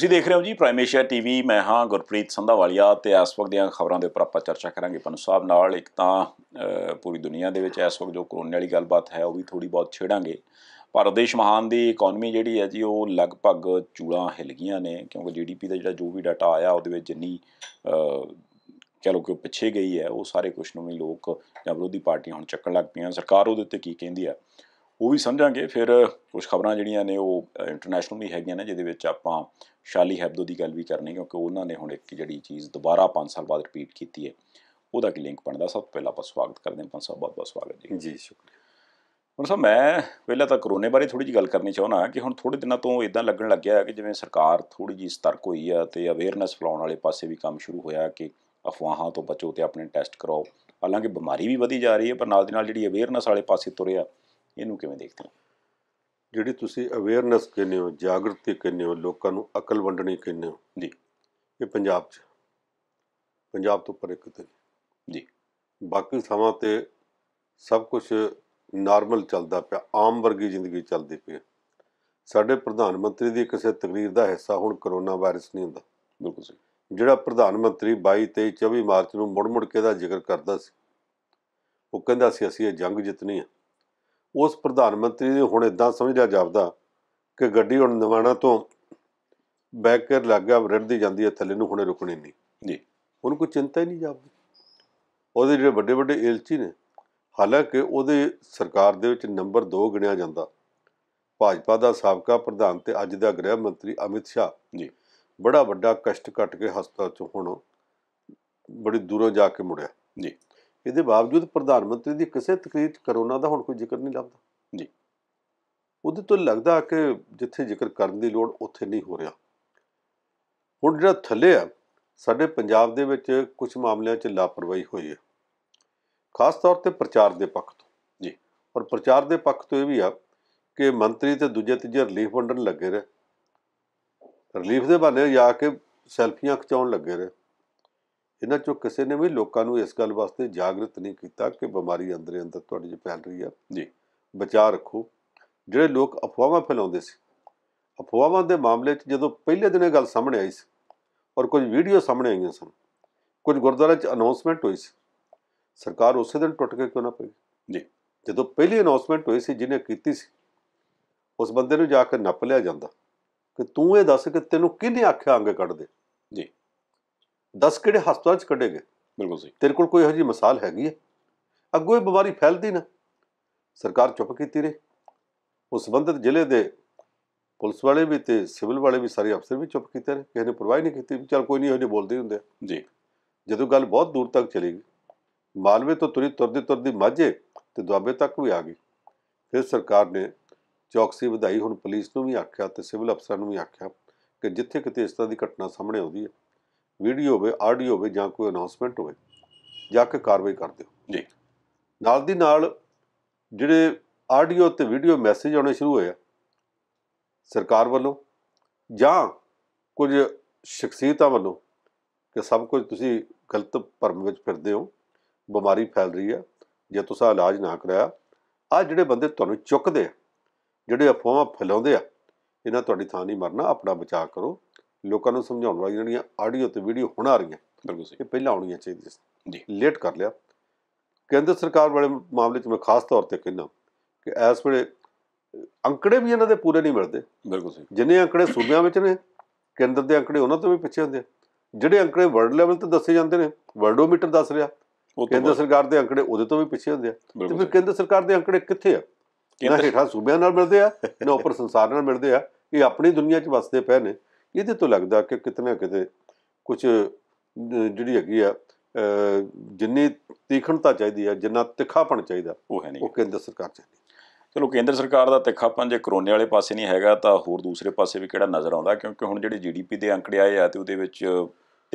ਤੁਸੀਂ ਦੇਖ ਰਹੇ ਹੋ ਜੀ ਪ੍ਰਾਈਮੇਸ਼ੀਆ ਟੀਵੀ ਮੈਂ ਹਾਂ ਗੁਰਪ੍ਰੀਤ ਸੰਧਾਵਾਲੀਆ ਤੇ ਇਸ ਵਕਤ ਦੀਆਂ ਖਬਰਾਂ ਦੇ ਉੱਪਰ ਆਪਾਂ ਚਰਚਾ ਕਰਾਂਗੇ ਪਨੂ ਸਾਹਿਬ ਨਾਲ ਇੱਕ ਤਾਂ ਪੂਰੀ ਦੁਨੀਆ ਦੇ ਵਿੱਚ ਇਸ ਵਕਤ ਜੋ ਕੋਰੋਨਾ ਵਾਲੀ ਗੱਲਬਾਤ ਹੈ ਉਹ ਵੀ ਥੋੜੀ ਬਹੁਤ ਛੇੜਾਂਗੇ ਪਰ ਦੇਸ਼ ਮਹਾਨ ਦੀ ਇਕਨੋਮੀ ਜਿਹੜੀ ਹੈ ਜੀ ਉਹ ਲਗਭਗ ਚੂੜਾਂ ਹਿਲ ਗਈਆਂ ਨੇ ਕਿਉਂਕਿ ਜੀਡੀਪੀ ਦਾ ਜਿਹੜਾ ਜੋ ਵੀ ਡਾਟਾ ਆਇਆ ਉਹਦੇ ਵਿੱਚ ਜਿੰਨੀ ਕਹ ਲੋ ਕਿ ਪਿੱਛੇ ਗਈ ਹੈ ਉਹ ਸਾਰੇ ਕੁਝ ਨੂੰ ਵੀ ਲੋਕ ਜਾਂ ਵਿਰੋਧੀ ਪਾਰਟੀਆਂ ਹੁਣ ਚੱਕਣ ਲੱਗ ਪਈਆਂ ਸਰਕਾਰ ਉਹਦੇ ਉੱਤੇ ਕੀ ਕਹਿੰਦੀ ਹੈ ਉਹ ਵੀ ਸਮਝਾਂਗੇ ਫਿਰ ਕੁਝ ਖਬਰਾਂ ਜਿਹੜੀਆਂ ਨੇ ਉਹ ਇੰਟਰਨੈਸ਼ਨਲ ਵੀ ਹੈਗੀਆਂ ਨੇ ਜਿਹਦੇ ਵਿੱਚ ਆਪਾਂ ਸ਼ਾਲੀ ਹੈਬਦੋ ਦੀ ਗੱਲ ਵੀ ਕਰਨੀ ਕਿਉਂਕਿ ਉਹਨਾਂ ਨੇ ਹੁਣ ਇੱਕ ਜਿਹੜੀ ਚੀਜ਼ ਦੁਬਾਰਾ 5 ਸਾਲ ਬਾਅਦ ਰਿਪੀਟ ਕੀਤੀ ਹੈ ਉਹਦਾ ਕੀ ਲਿੰਕ ਬਣਦਾ ਸਭ ਤੋਂ ਪਹਿਲਾਂ ਆਪਾਂ ਸਵਾਗਤ ਕਰਦੇ ਹਾਂ ਪੰਸਾ ਬਹੁਤ ਬਹੁਤ ਸਵਾਗਤ ਜੀ ਜੀ ਸ਼ੁਕਰੀਆ ਹੁਣ ਸਭ ਮੈਂ ਪਹਿਲਾਂ ਤਾਂ ਕਰੋਨੇ ਬਾਰੇ ਥੋੜੀ ਜੀ ਗੱਲ ਕਰਨੀ ਚਾਹੁੰਦਾ ਕਿ ਹੁਣ ਥੋੜੇ ਦਿਨਾਂ ਤੋਂ ਇਦਾਂ ਲੱਗਣ ਲੱਗਿਆ ਹੈ ਕਿ ਜਿਵੇਂ ਸਰਕਾਰ ਥੋੜੀ ਜੀ ਸਤਰਕ ਹੋਈ ਆ ਤੇ ਅਵੇਅਰਨੈਸ ਫੈਲਾਉਣ ਵਾਲੇ ਪਾਸੇ ਵੀ ਕੰਮ ਸ਼ੁਰੂ ਹੋਇਆ ਕਿ ਅਫਵਾਹਾਂ ਤੋਂ ਬਚੋ ਤੇ ਆਪਣੇ ਟੈਸਟ ਕਰਾਓ ਹਾਲਾਂਕਿ ਬਿਮਾਰੀ ਵੀ ਵਧੀ ਜਾ ਰਹੀ ਹੈ ਪਰ ਨਾਲ ਦੀ ਨਾਲ ਜਿਹੜੀ ਅਵੇਅਰਨੈਸ ਵਾਲੇ ਪਾਸੇ ਤੁਰਿਆ ਇਹਨੂੰ ਕਿਵੇਂ ਦੇਖਦੇ ਹੋ ਜਿਹੜੀ ਤੁਸੀਂ ਅਵੇਅਰਨੈਸ ਕਹਿੰਦੇ ਹੋ ਜਾਗਰਤੀ ਕਹਿੰਦੇ ਹੋ ਲੋਕਾਂ ਨੂੰ ਅਕਲ ਵੰਡਣੀ ਕਹਿੰਦੇ ਹੋ ਜੀ ਇਹ ਪੰਜਾਬ 'ਚ ਪੰਜਾਬ ਤੋਂ ਪਰੇ ਕਿਤੇ ਜੀ ਬਾਕੀ ਸਮਾਂ ਤੇ ਸਭ ਕੁਝ ਨਾਰਮਲ ਚੱਲਦਾ ਪਿਆ ਆਮ ਵਰਗੀ ਜ਼ਿੰਦਗੀ ਚੱਲਦੀ ਪਈ ਸਾਡੇ ਪ੍ਰਧਾਨ ਮੰਤਰੀ ਦੀ ਕਿਸੇ ਤਕਰੀਰ ਦਾ ਹਿੱਸਾ ਹੁਣ ਕਰੋਨਾ ਵਾਇਰਸ ਨਹੀਂ ਹੁੰਦਾ ਬਿਲਕੁਲ ਸਹੀ ਜਿਹੜਾ ਪ੍ਰਧਾਨ ਮੰਤਰੀ 22 ਤੇ 24 ਮਾਰਚ ਨੂੰ ਮੁੜ-ਮੁੜ ਕੇ ਦਾ ਜ਼ਿਕਰ ਕਰਦਾ ਸੀ ਉਹ ਕਹਿੰਦਾ ਸੀ ਅਸੀਂ ਇਹ ਜੰਗ ਜਿੱਤਣੀ ਹੈ ਉਸ ਪ੍ਰਧਾਨ ਮੰਤਰੀ ਨੇ ਹੁਣ ਇਦਾਂ ਸਮਝ ਲਿਆ ਜਾਪਦਾ ਕਿ ਗੱਡੀ ਹੁਣ ਨਿਵਾਣਾ ਤੋਂ ਬੈਕ ਕਰ ਲੱਗਾ ਵਰੜਦੀ ਜਾਂਦੀ ਹੈ ਥੱਲੇ ਨੂੰ ਹੁਣੇ ਰੁਕਣੀ ਨਹੀਂ ਜੀ ਉਹਨੂੰ ਕੋਈ ਚਿੰਤਾ ਹੀ ਨਹੀਂ ਜਾਪਦੀ ਉਹਦੇ ਜਿਹੜੇ ਵੱਡੇ ਵੱਡੇ ਏਲਚੀ ਨੇ ਹਾਲਾਂਕਿ ਉਹਦੇ ਸਰਕਾਰ ਦੇ ਵਿੱਚ ਨੰਬਰ 2 ਗਿਣਿਆ ਜਾਂਦਾ ਭਾਜਪਾ ਦਾ ਸਾਬਕਾ ਪ੍ਰਧਾਨ ਤੇ ਅੱਜ ਦਾ ਗ੍ਰਹਿ ਮੰਤਰੀ ਅਮਿਤ ਸ਼ਾਹ ਜੀ ਬੜਾ ਵੱਡਾ ਕਸ਼ਟ ਕੱਟ ਕੇ ਹਸਪਤਾਲ ਚੋਂ ਹੁਣ ਬੜੀ ਦੂਰੋਂ ਜਾ ਕੇ ਮੁੜਿਆ ਜੀ ਇਹਦੇ ਬਾਵਜੂਦ ਪ੍ਰਧਾਨ ਮੰਤਰੀ ਦੀ ਕਿਸੇ ਤਕਰੀਰ 'ਚ ਕਰੋਨਾ ਦਾ ਹੁਣ ਕੋਈ ਜ਼ਿਕਰ ਨਹੀਂ ਲੱਭਦਾ ਜੀ ਉਹਦੇ ਤੋਂ ਲੱਗਦਾ ਕਿ ਜਿੱਥੇ ਜ਼ਿਕਰ ਕਰਨ ਦੀ ਲੋੜ ਉੱਥੇ ਨਹੀਂ ਹੋ ਰਿਹਾ ਹੁਣ ਜਿਹੜਾ ਥੱਲੇ ਆ ਸਾਡੇ ਪੰਜਾਬ ਦੇ ਵਿੱਚ ਕੁਝ ਮਾਮਲਿਆਂ 'ਚ ਲਾਪਰਵਾਹੀ ਹੋਈ ਹੈ ਖਾਸ ਤੌਰ ਤੇ ਪ੍ਰਚਾਰ ਦੇ ਪੱਖ ਤੋਂ ਜੀ ਔਰ ਪ੍ਰਚਾਰ ਦੇ ਪੱਖ ਤੋਂ ਇਹ ਵੀ ਆ ਕਿ ਮੰਤਰੀ ਤੇ ਦੂਜੇ ਤੀਜੇ ਰਿਲੀਫ ਵੰਡਣ ਲੱਗੇ ਰਹੇ ਰਿਲੀਫ ਦੇ ਬਹਾਨੇ ਜਾ ਕੇ ਸੈਲਫੀਆਂ ਖਿਚਾਉਣ ਲੱਗੇ ਰਹੇ ਇਹਨਾਂ ਚੋਂ ਕਿਸੇ ਨੇ ਵੀ ਲੋਕਾਂ ਨੂੰ ਇਸ ਗੱਲ ਵਾਸਤੇ ਜਾਗਰਤ ਨਹੀਂ ਕੀਤਾ ਕਿ ਬਿਮਾਰੀ ਅੰਦਰੇ ਅੰਦਰ ਤੁਹਾਡੇ 'ਚ ਫੈਲ ਰਹੀ ਆ ਜੀ ਬਚਾ ਰੱਖੋ ਜਿਹੜੇ ਲੋਕ ਅਫਵਾਹਾਂ ਫੈਲਾਉਂਦੇ ਸੀ ਅਫਵਾਹਾਂ ਦੇ ਮਾਮਲੇ 'ਚ ਜਦੋਂ ਪਹਿਲੇ ਦਿਨ ਇਹ ਗੱਲ ਸਾਹਮਣੇ ਆਈ ਸੀ ਔਰ ਕੁਝ ਵੀਡੀਓ ਸਾਹਮਣੇ ਆਈਆਂ ਸਨ ਕੁਝ ਗੁਰਦੁਆਰੇ 'ਚ ਅਨਾਉਂਸਮੈਂਟ ਹੋਈ ਸੀ ਸਰਕਾਰ ਉਸੇ ਦਿਨ ਟੁੱਟ ਕੇ ਕਿਉਂ ਨਾ ਪਈ ਜੀ ਜਦੋਂ ਪਹਿਲੀ ਅਨਾਉਂਸਮੈਂਟ ਹੋਈ ਸੀ ਜਿਹਨੇ ਕੀਤੀ ਸੀ ਉਸ ਬੰਦੇ ਨੂੰ ਜਾ ਕੇ ਨੱਪ ਲਿਆ ਜਾਂਦਾ ਕਿ ਤੂੰ ਇਹ ਦੱਸ ਕਿ ਤੈਨੂੰ ਕਿਹਨੇ ਆਖਿਆ ਅੰਗ ਕੱਢ ਦੇ ਜੀ ਦਸ ਕਿਹੜੇ ਹਸਪਤਾਲ ਚ ਕੱਢੇਗੇ ਬਿਲਕੁਲ ਸਹੀ ਤੇਰੇ ਕੋਲ ਕੋਈ ਇਹੋ ਜੀ ਮਿਸਾਲ ਹੈਗੀ ਹੈ ਅੱਗੋਂ ਇਹ ਬਿਮਾਰੀ ਫੈਲਦੀ ਨਾ ਸਰਕਾਰ ਚੁੱਪ ਕੀਤੀ ਰਹੀ ਉਸ ਸੰਬੰਧਿਤ ਜ਼ਿਲ੍ਹੇ ਦੇ ਪੁਲਿਸ ਵਾਲੇ ਵੀ ਤੇ ਸਿਵਲ ਵਾਲੇ ਵੀ ਸਾਰੇ ਅਫਸਰ ਵੀ ਚੁੱਪ ਕੀਤੇ ਰਹੇ ਕਿਸੇ ਨੇ ਪਰਵਾਹ ਨਹੀਂ ਕੀਤੀ ਚਲ ਕੋਈ ਨਹੀਂ ਇਹੋ ਜੀ ਬੋਲਦੇ ਹੁੰਦੇ ਜੀ ਜਦੋਂ ਗੱਲ ਬਹੁਤ ਦੂਰ ਤੱਕ ਚਲੀ ਗਈ ਮਾਲਵੇ ਤੋਂ ਤੁਰੀ ਤੁਰਦੀ ਤੁਰਦੀ ਮਾਝੇ ਤੇ ਦੁਆਬੇ ਤੱਕ ਵੀ ਆ ਗਈ ਫਿਰ ਸਰਕਾਰ ਨੇ ਚੌਕਸੀ ਵਧਾਈ ਹੁਣ ਪੁਲਿਸ ਨੂੰ ਵੀ ਆਖਿਆ ਤੇ ਸਿਵਲ ਅਫਸਰਾਂ ਨੂੰ ਵੀ ਆਖਿਆ ਕਿ ਜਿੱਥੇ ਕਿਤੇ ਇਸ ਤਰ੍ਹਾਂ ਦੀ ਘਟਨਾ ਸਾਹਮਣੇ ਆਉਂਦੀ ਹੈ ਵੀਡੀਓ ਹੋਵੇ ਆਡੀਓ ਹੋਵੇ ਜਾਂ ਕੋਈ ਅਨਾਉਂਸਮੈਂਟ ਹੋਵੇ ਜਾ ਕੇ ਕਾਰਵਾਈ ਕਰ ਦਿਓ ਜੀ ਨਾਲ ਦੀ ਨਾਲ ਜਿਹੜੇ ਆਡੀਓ ਤੇ ਵੀਡੀਓ ਮੈਸੇਜ ਆਉਣੇ ਸ਼ੁਰੂ ਹੋਏ ਆ ਸਰਕਾਰ ਵੱਲੋਂ ਜਾਂ ਕੁਝ ਸ਼ਖਸੀਅਤਾਂ ਵੱਲੋਂ ਕਿ ਸਭ ਕੁਝ ਤੁਸੀਂ ਗਲਤ ਭਰਮ ਵਿੱਚ ਫਿਰਦੇ ਹੋ ਬਿਮਾਰੀ ਫੈਲ ਰਹੀ ਆ ਜੇ ਤੁਸੀਂ ਇਲਾਜ ਨਾ ਕਰਾਇਆ ਆ ਜਿਹੜੇ ਬੰਦੇ ਤੁਹਾਨੂੰ ਚੁੱਕਦੇ ਆ ਜਿਹੜੇ ਅਫਵਾਹਾਂ ਫੈਲਾਉਂਦੇ ਆ ਇਹਨਾਂ ਤੁਹਾਡੀ ਥਾਂ ਨਹੀਂ ਮਰਨਾ ਆਪਣਾ ਬਚਾਅ ਕਰੋ ਲੋਕਾਂ ਨੂੰ ਸਮਝਾਉਣ ਵਾਲੀ ਜਿਹੜੀਆਂ ਆਡੀਓ ਤੇ ਵੀਡੀਓ ਹੁਣ ਆ ਰਹੀਆਂ ਬਿਲਕੁਲ ਸਹੀ ਇਹ ਪਹਿਲਾਂ ਆਉਣੀਆਂ ਚਾਹੀਦੀਆਂ ਜੀ ਲੇਟ ਕਰ ਲਿਆ ਕੇਂਦਰ ਸਰਕਾਰ ਵਾਲੇ ਮਾਮਲੇ 'ਚ ਮੈਂ ਖਾਸ ਤੌਰ ਤੇ ਕਹਿੰਦਾ ਕਿ ਇਸ ਵੇਲੇ ਅੰਕੜੇ ਵੀ ਇਹਨਾਂ ਦੇ ਪੂਰੇ ਨਹੀਂ ਮਿਲਦੇ ਬਿਲਕੁਲ ਸਹੀ ਜਿੰਨੇ ਅੰਕੜੇ ਸੂਬਿਆਂ ਵਿੱਚ ਨੇ ਕੇਂਦਰ ਦੇ ਅੰਕੜੇ ਉਹਨਾਂ ਤੋਂ ਵੀ ਪਿੱਛੇ ਹੁੰਦੇ ਜਿਹੜੇ ਅੰਕੜੇ ਵਰਲਡ ਲੈਵਲ ਤੇ ਦੱਸੇ ਜਾਂਦੇ ਨੇ ਵਰਲਡੋਮੀਟਰ ਦੱਸ ਰਿਹਾ ਕੇਂਦਰ ਸਰਕਾਰ ਦੇ ਅੰਕੜੇ ਉਹਦੇ ਤੋਂ ਵੀ ਪਿੱਛੇ ਹੁੰਦੇ ਆ ਤੇ ਫਿਰ ਕੇਂਦਰ ਸਰਕਾਰ ਦੇ ਅੰਕੜੇ ਕਿੱਥੇ ਆ ਨਾ ਹੇਠਾਂ ਸੂਬਿਆਂ ਨਾਲ ਮਿਲਦੇ ਆ ਨਾ ਉੱਪਰ ਸੰਸਾਰ ਨਾਲ ਮਿਲਦੇ ਆ ਇਹ ਆਪਣੀ ਦੁਨੀਆ 'ਚ ਵਸਦੇ ਪਏ ਨੇ ਇਹਦੇ ਤੋਂ ਲੱਗਦਾ ਕਿ ਕਿਤਨਾ ਕਿਤੇ ਕੁਝ ਜਿਹੜੀ ਹੈਗੀ ਆ ਜਿੰਨੀ ਤੀਖਣਤਾ ਚਾਹੀਦੀ ਆ ਜਿੰਨਾ ਤਿੱਖਾਪਣ ਚਾਹੀਦਾ ਉਹ ਹੈ ਨਹੀਂ ਉਹ ਕੇਂਦਰ ਸਰਕਾਰ ਚਾਹੀਦੀ ਚਲੋ ਕੇਂਦਰ ਸਰਕਾਰ ਦਾ ਤਿੱਖਾਪਨ ਜੇ ਕਰੋਨੇ ਵਾਲੇ ਪਾਸੇ ਨਹੀਂ ਹੈਗਾ ਤਾਂ ਹੋਰ ਦੂਸਰੇ ਪਾਸੇ ਵੀ ਕਿਹੜਾ ਨਜ਼ਰ ਆਉਂਦਾ ਕਿਉਂਕਿ ਹੁਣ ਜਿਹੜੇ ਜੀਡੀਪੀ ਦੇ ਅੰਕੜੇ ਆਏ ਆ ਤੇ ਉਹਦੇ ਵਿੱਚ